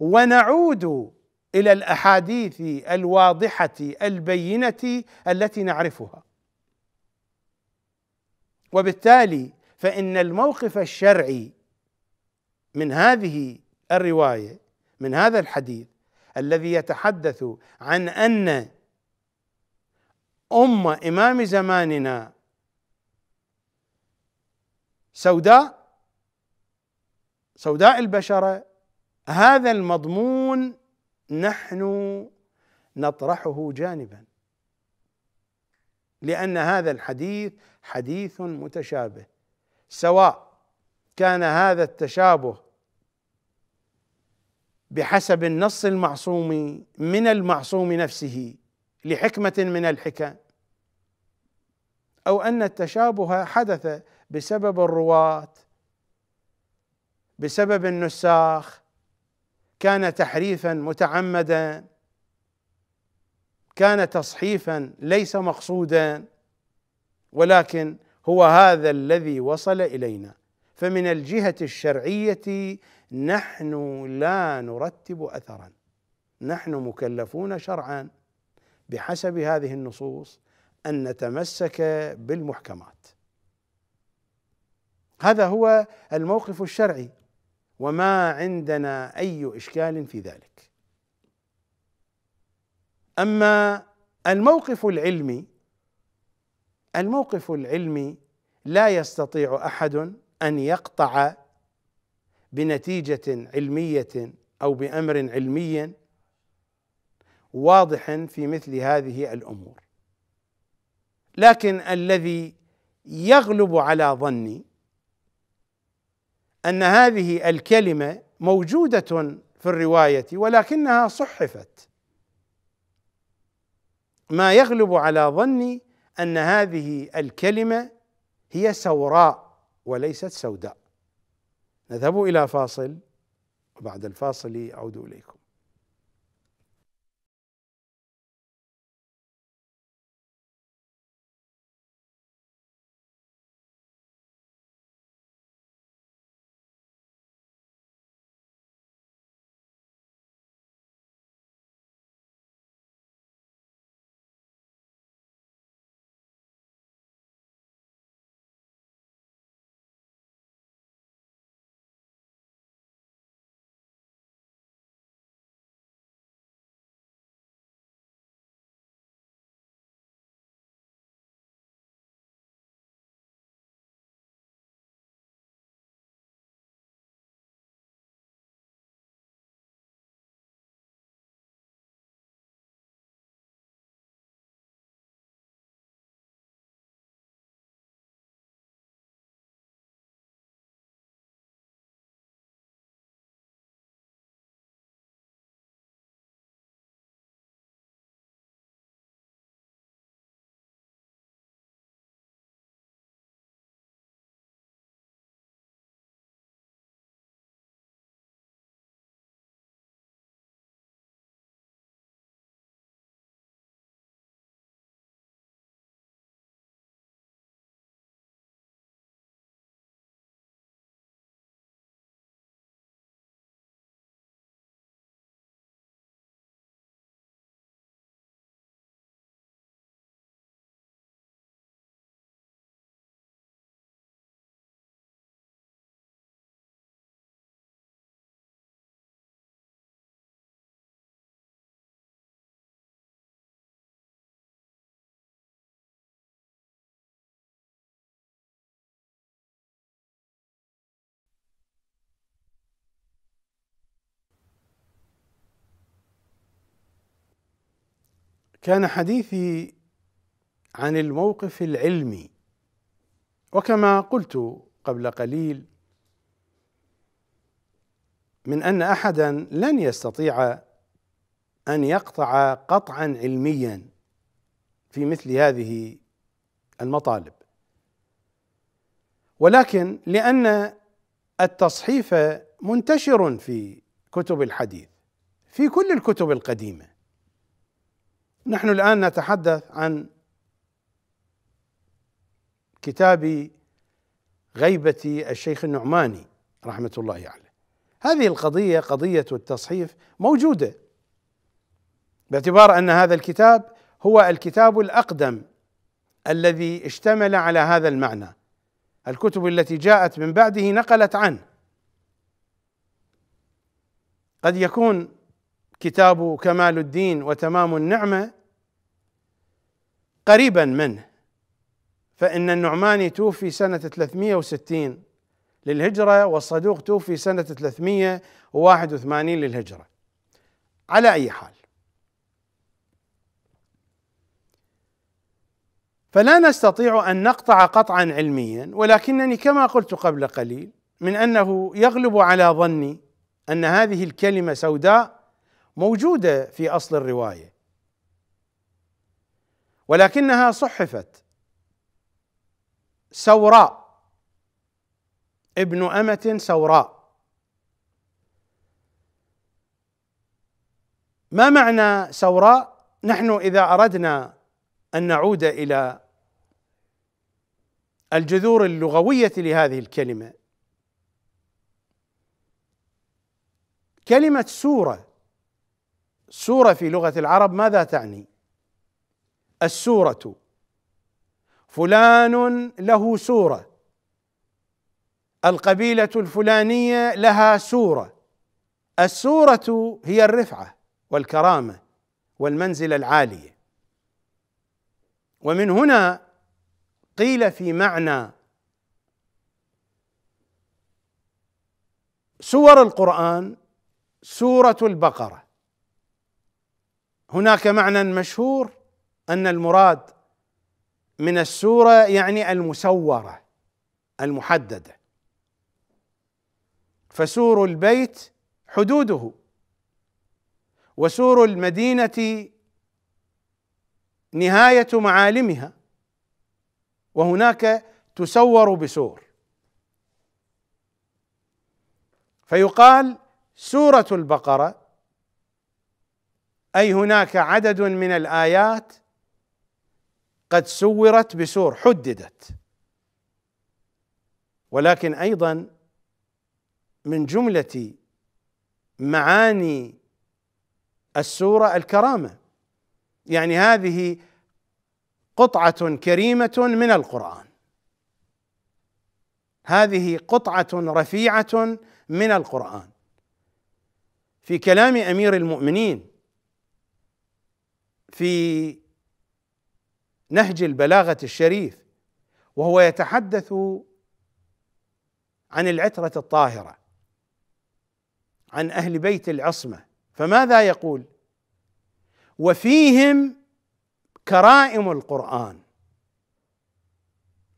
ونعود إلى الأحاديث الواضحة البينة التي نعرفها وبالتالي فإن الموقف الشرعي من هذه الرواية من هذا الحديث الذي يتحدث عن أن أم إمام زماننا سوداء سوداء البشرة هذا المضمون نحن نطرحه جانبا لأن هذا الحديث حديث متشابه سواء كان هذا التشابه بحسب النص المعصوم من المعصوم نفسه لحكمة من الحكم أو أن التشابه حدث بسبب الرواة بسبب النساخ كان تحريفا متعمدا كان تصحيفا ليس مقصودا ولكن هو هذا الذي وصل الينا فمن الجهه الشرعيه نحن لا نرتب اثرا نحن مكلفون شرعا بحسب هذه النصوص ان نتمسك بالمحكمات هذا هو الموقف الشرعي وما عندنا اي اشكال في ذلك اما الموقف العلمي الموقف العلمي لا يستطيع احد ان يقطع بنتيجه علميه او بامر علمي واضح في مثل هذه الامور لكن الذي يغلب على ظني ان هذه الكلمه موجوده في الروايه ولكنها صحفت ما يغلب على ظني ان هذه الكلمه هي سوراء وليست سوداء نذهب الى فاصل وبعد الفاصل اعود اليكم كان حديثي عن الموقف العلمي وكما قلت قبل قليل من ان احدا لن يستطيع ان يقطع قطعا علميا في مثل هذه المطالب ولكن لان التصحيف منتشر في كتب الحديث في كل الكتب القديمه نحن الآن نتحدث عن كتاب غيبة الشيخ النعماني رحمة الله عليه يعني هذه القضية قضية التصحيف موجودة باعتبار أن هذا الكتاب هو الكتاب الأقدم الذي اشتمل على هذا المعنى الكتب التي جاءت من بعده نقلت عنه قد يكون كتاب كمال الدين وتمام النعمه قريبا منه فان النعماني توفي سنه 360 للهجره والصدوق توفي سنه 381 للهجره على اي حال فلا نستطيع ان نقطع قطعا علميا ولكنني كما قلت قبل قليل من انه يغلب على ظني ان هذه الكلمه سوداء موجوده في اصل الروايه ولكنها صحفت سوراء ابن امه سوراء ما معنى سوراء نحن اذا اردنا ان نعود الى الجذور اللغويه لهذه الكلمه كلمه سوره سورة في لغة العرب ماذا تعني؟ السورة فلان له سورة القبيلة الفلانية لها سورة السورة هي الرفعة والكرامة والمنزلة العالية ومن هنا قيل في معنى سور القرآن سورة البقرة هناك معنى مشهور ان المراد من السوره يعني المسوره المحدده فسور البيت حدوده وسور المدينه نهايه معالمها وهناك تسور بسور فيقال سوره البقره اي هناك عدد من الايات قد سورت بسور حددت ولكن ايضا من جمله معاني السوره الكرامه يعني هذه قطعه كريمه من القران هذه قطعه رفيعه من القران في كلام امير المؤمنين في نهج البلاغه الشريف وهو يتحدث عن العتره الطاهره عن اهل بيت العصمه فماذا يقول وفيهم كرائم القران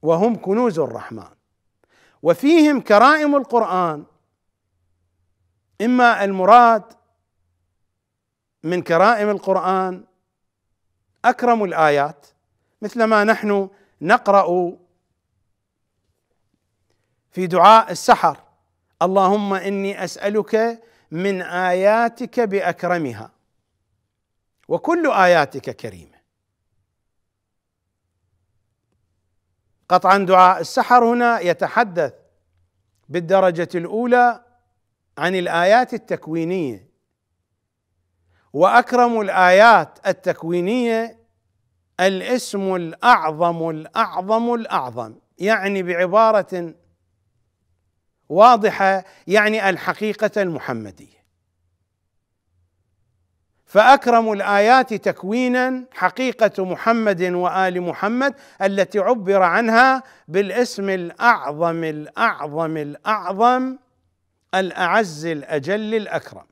وهم كنوز الرحمن وفيهم كرائم القران اما المراد من كرائم القران اكرم الايات مثلما نحن نقرا في دعاء السحر اللهم اني اسالك من اياتك باكرمها وكل اياتك كريمه قطعا دعاء السحر هنا يتحدث بالدرجه الاولى عن الايات التكوينيه واكرم الايات التكوينيه الاسم الاعظم الاعظم الاعظم يعني بعباره واضحه يعني الحقيقه المحمديه فاكرم الايات تكوينا حقيقه محمد وال محمد التي عبر عنها بالاسم الاعظم الاعظم الاعظم الاعز الاجل الاكرم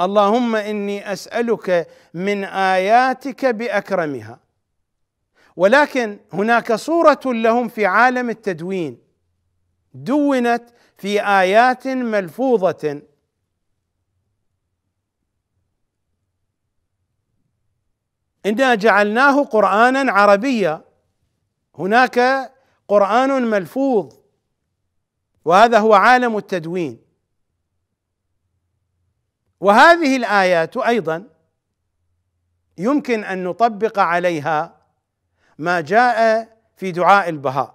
اللهم اني اسالك من اياتك باكرمها ولكن هناك صوره لهم في عالم التدوين دونت في ايات ملفوظه انا جعلناه قرانا عربيا هناك قران ملفوظ وهذا هو عالم التدوين وهذه الايات ايضا يمكن ان نطبق عليها ما جاء في دعاء البهاء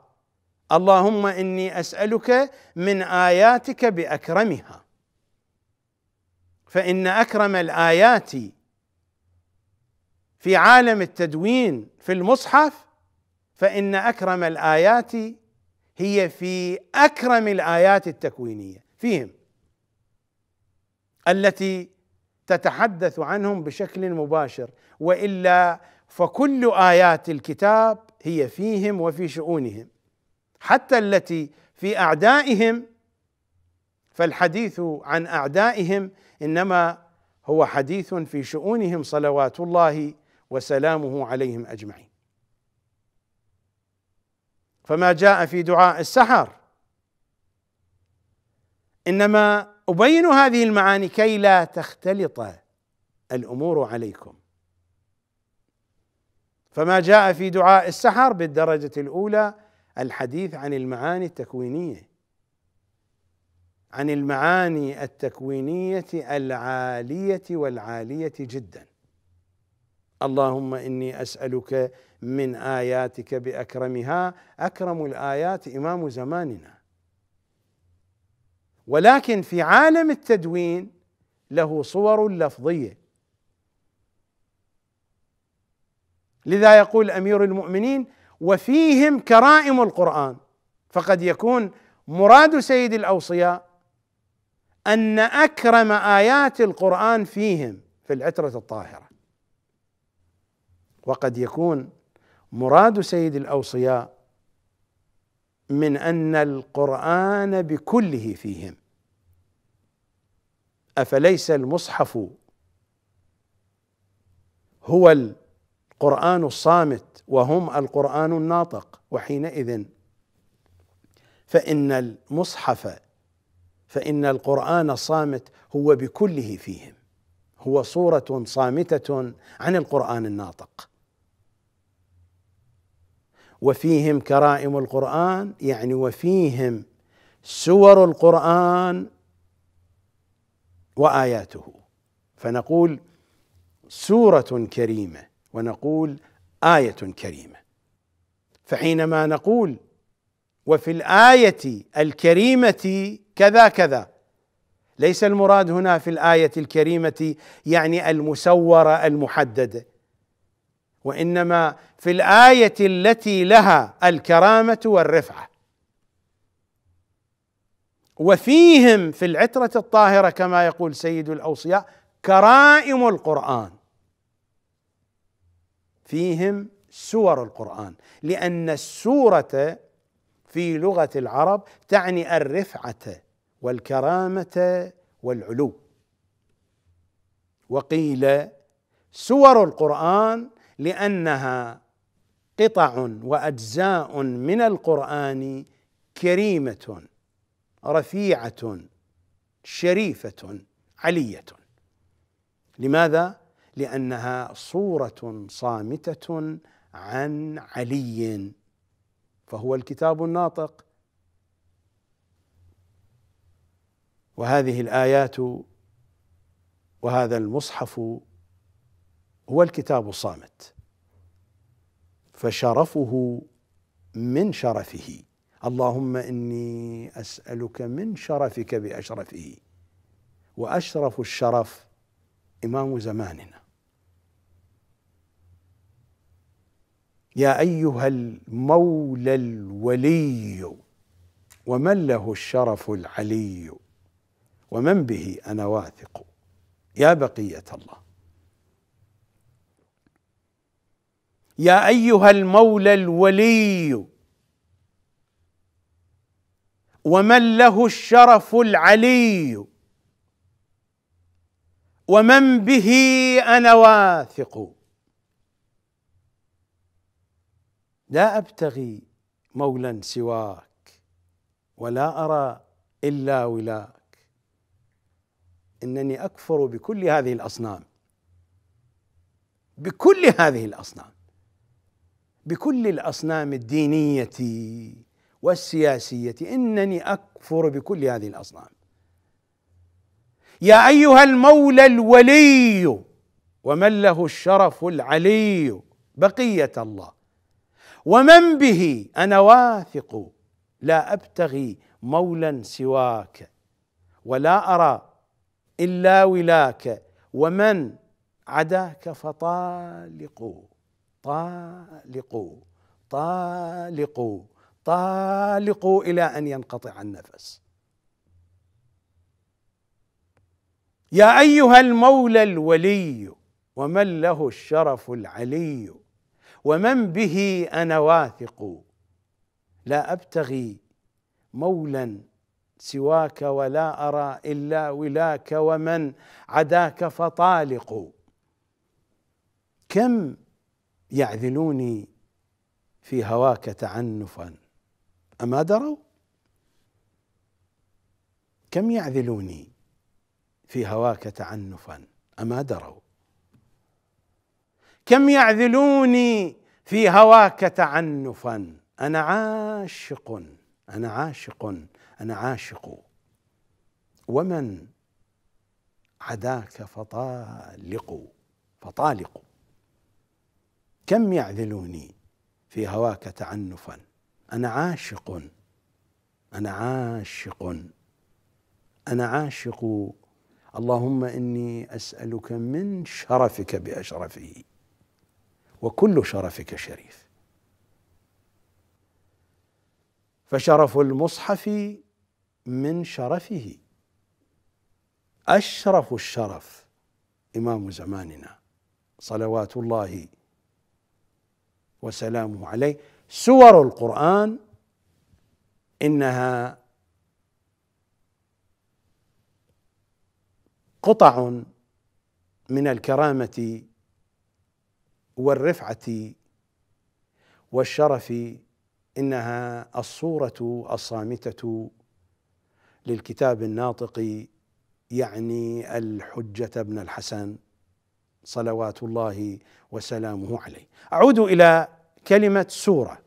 اللهم اني اسالك من اياتك باكرمها فان اكرم الايات في عالم التدوين في المصحف فان اكرم الايات هي في اكرم الايات التكوينيه فيهم التي تتحدث عنهم بشكل مباشر والا فكل ايات الكتاب هي فيهم وفي شؤونهم حتى التي في اعدائهم فالحديث عن اعدائهم انما هو حديث في شؤونهم صلوات الله وسلامه عليهم اجمعين فما جاء في دعاء السحر انما أبين هذه المعاني كي لا تختلط الأمور عليكم فما جاء في دعاء السحر بالدرجة الأولى الحديث عن المعاني التكوينية عن المعاني التكوينية العالية والعالية جدا اللهم إني أسألك من آياتك بأكرمها أكرم الآيات إمام زماننا ولكن في عالم التدوين له صور لفظيه لذا يقول امير المؤمنين وفيهم كرائم القران فقد يكون مراد سيد الاوصياء ان اكرم ايات القران فيهم في العتره الطاهره وقد يكون مراد سيد الاوصياء من ان القران بكله فيهم افليس المصحف هو القران الصامت وهم القران الناطق وحينئذ فان المصحف فان القران الصامت هو بكله فيهم هو صوره صامته عن القران الناطق وفيهم كرائم القرآن يعني وفيهم سور القرآن وآياته فنقول سورة كريمة ونقول آية كريمة فحينما نقول وفي الآية الكريمة كذا كذا ليس المراد هنا في الآية الكريمة يعني المسورة المحددة وانما في الايه التي لها الكرامه والرفعه وفيهم في العتره الطاهره كما يقول سيد الاوصياء كرائم القران فيهم سور القران لان السوره في لغه العرب تعني الرفعه والكرامه والعلو وقيل سور القران لانها قطع واجزاء من القران كريمه رفيعه شريفه عليه لماذا لانها صوره صامته عن علي فهو الكتاب الناطق وهذه الايات وهذا المصحف هو الكتاب الصامت فشرفه من شرفه اللهم اني اسالك من شرفك باشرفه واشرف الشرف امام زماننا يا ايها المولى الولي ومن له الشرف العلي ومن به انا واثق يا بقيه الله يا ايها المولى الولي ومن له الشرف العلي ومن به انا واثق لا ابتغي مولا سواك ولا ارى الا ولاك انني اكفر بكل هذه الاصنام بكل هذه الاصنام بكل الاصنام الدينيه والسياسيه انني اكفر بكل هذه الاصنام يا ايها المولى الولي ومن له الشرف العلي بقيه الله ومن به انا واثق لا ابتغي مولا سواك ولا ارى الا ولاك ومن عداك فطالق طالقوا طالقوا طالقوا إلى أن ينقطع النفس يا أيها المولى الولي ومن له الشرف العلي ومن به أنا واثق لا أبتغي مولا سواك ولا أرى إلا ولاك ومن عداك فطالق كم يعذلوني في هواك تعنفا أما دروا كم يعذلوني في هواك تعنفا أما دروا كم يعذلوني في هواك تعنفا أنا عاشق أنا عاشق أنا عاشق ومن عداك فطالق فطالق كم يعذلوني في هواك تعنفا انا عاشق انا عاشق انا عاشق اللهم اني اسالك من شرفك باشرفه وكل شرفك شريف فشرف المصحف من شرفه اشرف الشرف امام زماننا صلوات الله وسلامه عليه سور القرآن إنها قطع من الكرامة والرفعة والشرف إنها الصورة الصامتة للكتاب الناطق يعني الحجة ابن الحسن صلوات الله وسلامه عليه اعود الى كلمه سوره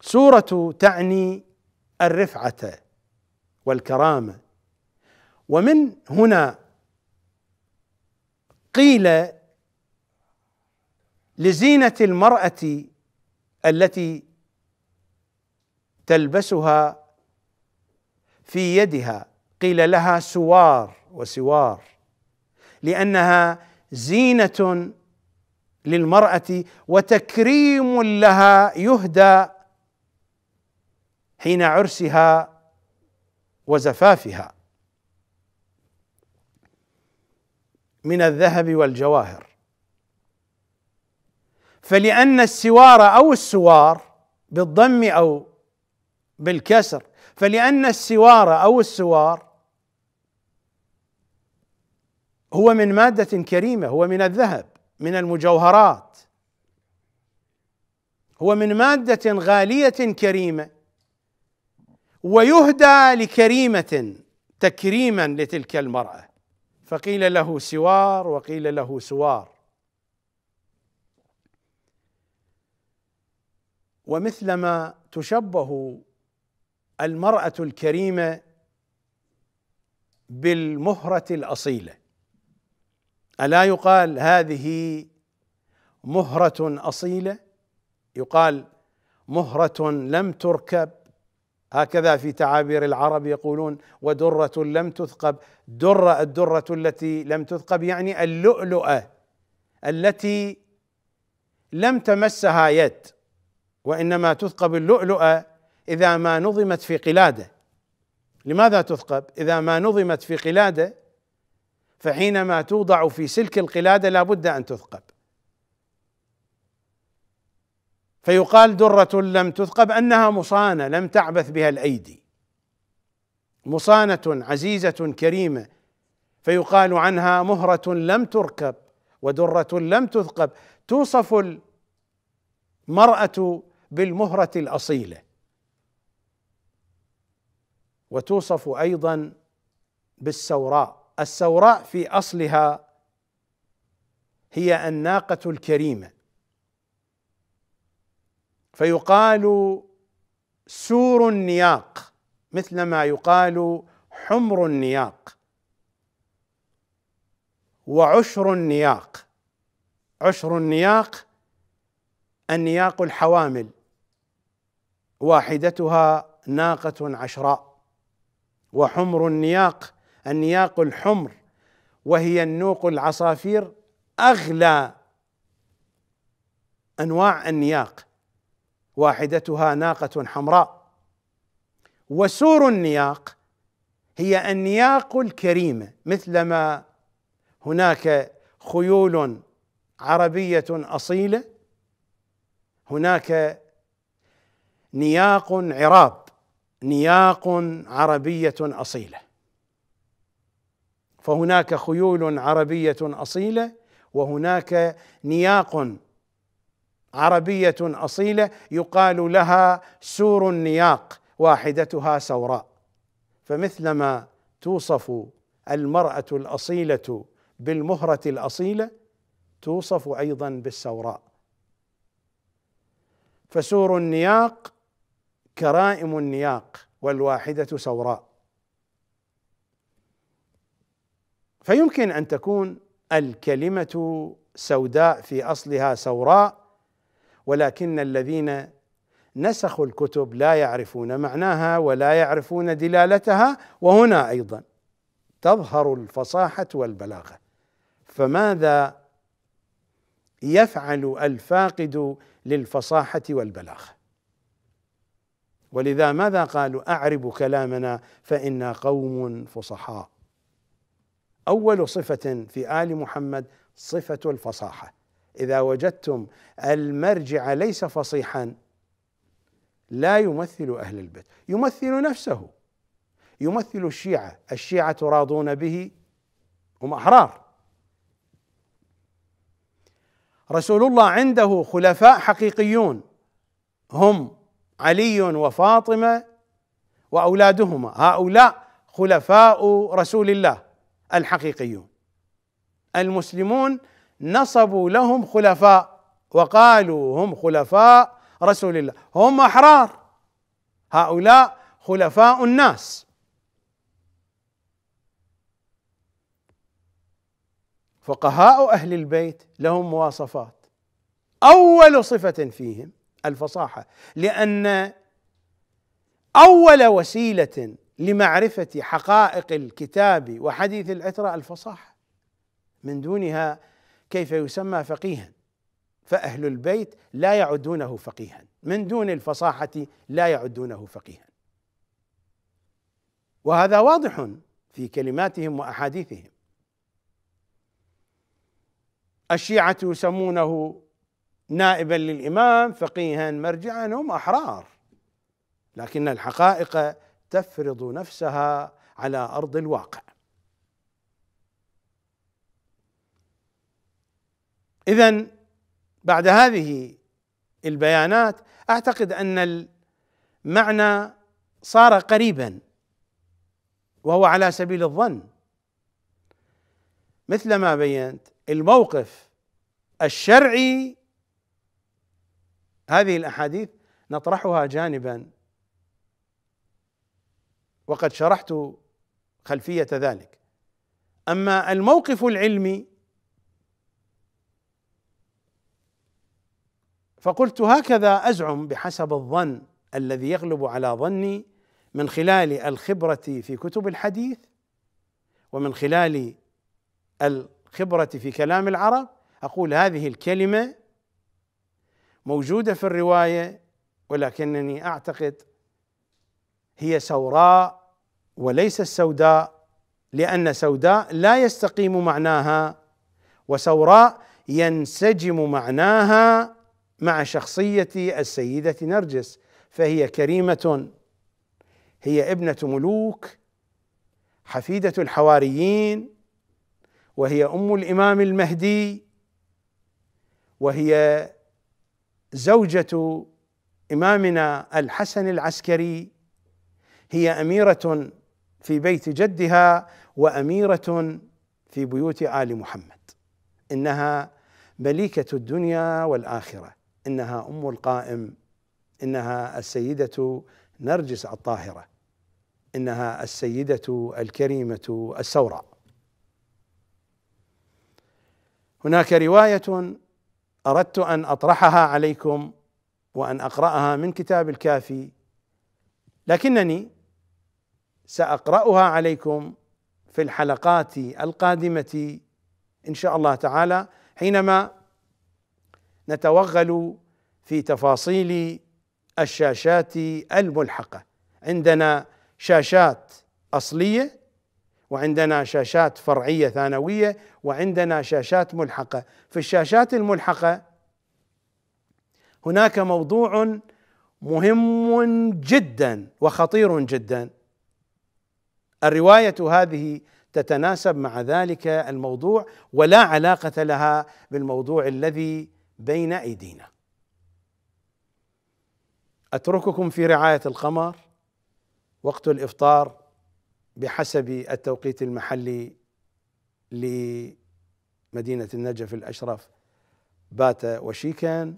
سوره تعني الرفعه والكرامه ومن هنا قيل لزينه المراه التي تلبسها في يدها قيل لها سوار وسوار لانها زينه للمراه وتكريم لها يهدى حين عرسها وزفافها من الذهب والجواهر فلان السوار او السوار بالضم او بالكسر فلان السوار او السوار هو من مادة كريمة هو من الذهب من المجوهرات هو من مادة غالية كريمة ويهدى لكريمة تكريما لتلك المرأة فقيل له سوار وقيل له سوار ومثلما تشبه المرأة الكريمة بالمهرة الأصيلة الا يقال هذه مهره اصيله يقال مهره لم تركب هكذا في تعابير العرب يقولون ودره لم تثقب دره الدره التي لم تثقب يعني اللؤلؤه التي لم تمسها يد وانما تثقب اللؤلؤه اذا ما نظمت في قلاده لماذا تثقب اذا ما نظمت في قلاده فحينما توضع في سلك القلادة لا بد أن تثقب فيقال درة لم تثقب أنها مصانة لم تعبث بها الأيدي مصانة عزيزة كريمة فيقال عنها مهرة لم تركب ودرة لم تثقب توصف المرأة بالمهرة الأصيلة وتوصف أيضا بالسوراء السوراء في اصلها هي الناقه الكريمه فيقال سور النياق مثلما يقال حمر النياق وعشر النياق عشر النياق النياق الحوامل واحدتها ناقة عشراء وحمر النياق النياق الحمر وهي النوق العصافير اغلى انواع النياق واحدتها ناقه حمراء وسور النياق هي النياق الكريمه مثلما هناك خيول عربيه اصيله هناك نياق عراب نياق عربيه اصيله فهناك خيول عربيه اصيله وهناك نياق عربيه اصيله يقال لها سور النياق واحدتها سوراء فمثلما توصف المراه الاصيله بالمهره الاصيله توصف ايضا بالسوراء فسور النياق كرائم النياق والواحده سوراء فيمكن ان تكون الكلمه سوداء في اصلها سوراء ولكن الذين نسخوا الكتب لا يعرفون معناها ولا يعرفون دلالتها وهنا ايضا تظهر الفصاحه والبلاغه فماذا يفعل الفاقد للفصاحه والبلاغه ولذا ماذا قالوا اعرب كلامنا فانا قوم فصحاء اول صفه في ال محمد صفه الفصاحه اذا وجدتم المرجع ليس فصيحا لا يمثل اهل البيت يمثل نفسه يمثل الشيعه الشيعه راضون به هم احرار رسول الله عنده خلفاء حقيقيون هم علي وفاطمه واولادهما هؤلاء خلفاء رسول الله الحقيقيون المسلمون نصبوا لهم خلفاء وقالوا هم خلفاء رسول الله هم احرار هؤلاء خلفاء الناس فقهاء اهل البيت لهم مواصفات اول صفه فيهم الفصاحه لان اول وسيله لمعرفة حقائق الكتاب وحديث العترة الفصاحة من دونها كيف يسمى فقيها فأهل البيت لا يعدونه فقيها من دون الفصاحة لا يعدونه فقيها وهذا واضح في كلماتهم وأحاديثهم الشيعة يسمونه نائبا للإمام فقيها مرجعا هم أحرار لكن الحقائق تفرض نفسها على ارض الواقع اذا بعد هذه البيانات اعتقد ان المعنى صار قريبا وهو على سبيل الظن مثل ما بينت الموقف الشرعي هذه الاحاديث نطرحها جانبا وقد شرحت خلفيه ذلك اما الموقف العلمي فقلت هكذا ازعم بحسب الظن الذي يغلب على ظني من خلال الخبره في كتب الحديث ومن خلال الخبره في كلام العرب اقول هذه الكلمه موجوده في الروايه ولكنني اعتقد هي سوراء وليست سوداء لأن سوداء لا يستقيم معناها وسوراء ينسجم معناها مع شخصية السيدة نرجس فهي كريمة هي ابنة ملوك حفيدة الحواريين وهي أم الإمام المهدي وهي زوجة إمامنا الحسن العسكري هي اميره في بيت جدها واميره في بيوت ال محمد انها مليكه الدنيا والاخره انها ام القائم انها السيده نرجس الطاهره انها السيده الكريمه السوراء هناك روايه اردت ان اطرحها عليكم وان اقراها من كتاب الكافي لكنني ساقراها عليكم في الحلقات القادمه ان شاء الله تعالى حينما نتوغل في تفاصيل الشاشات الملحقه عندنا شاشات اصليه وعندنا شاشات فرعيه ثانويه وعندنا شاشات ملحقه في الشاشات الملحقه هناك موضوع مهم جدا وخطير جدا الروايه هذه تتناسب مع ذلك الموضوع ولا علاقه لها بالموضوع الذي بين ايدينا اترككم في رعايه القمر وقت الافطار بحسب التوقيت المحلي لمدينه النجف الاشرف بات وشيكا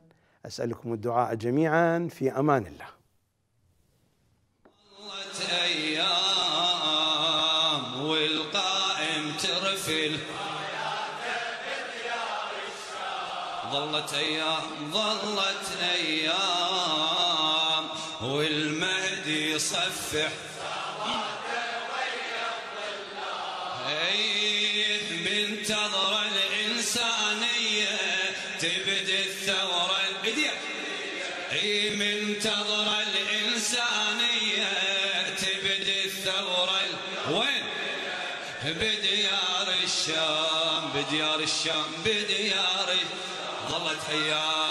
اسالكم الدعاء جميعا في امان الله ظلت أيام ظلت أيام والمهدي يصفح أيه منتظر الإنسانية تبدي الثورة البديع أي منتظر الإنسانية تبدي الثورة وين بديار الشام بديار الشام بديار 哎呀！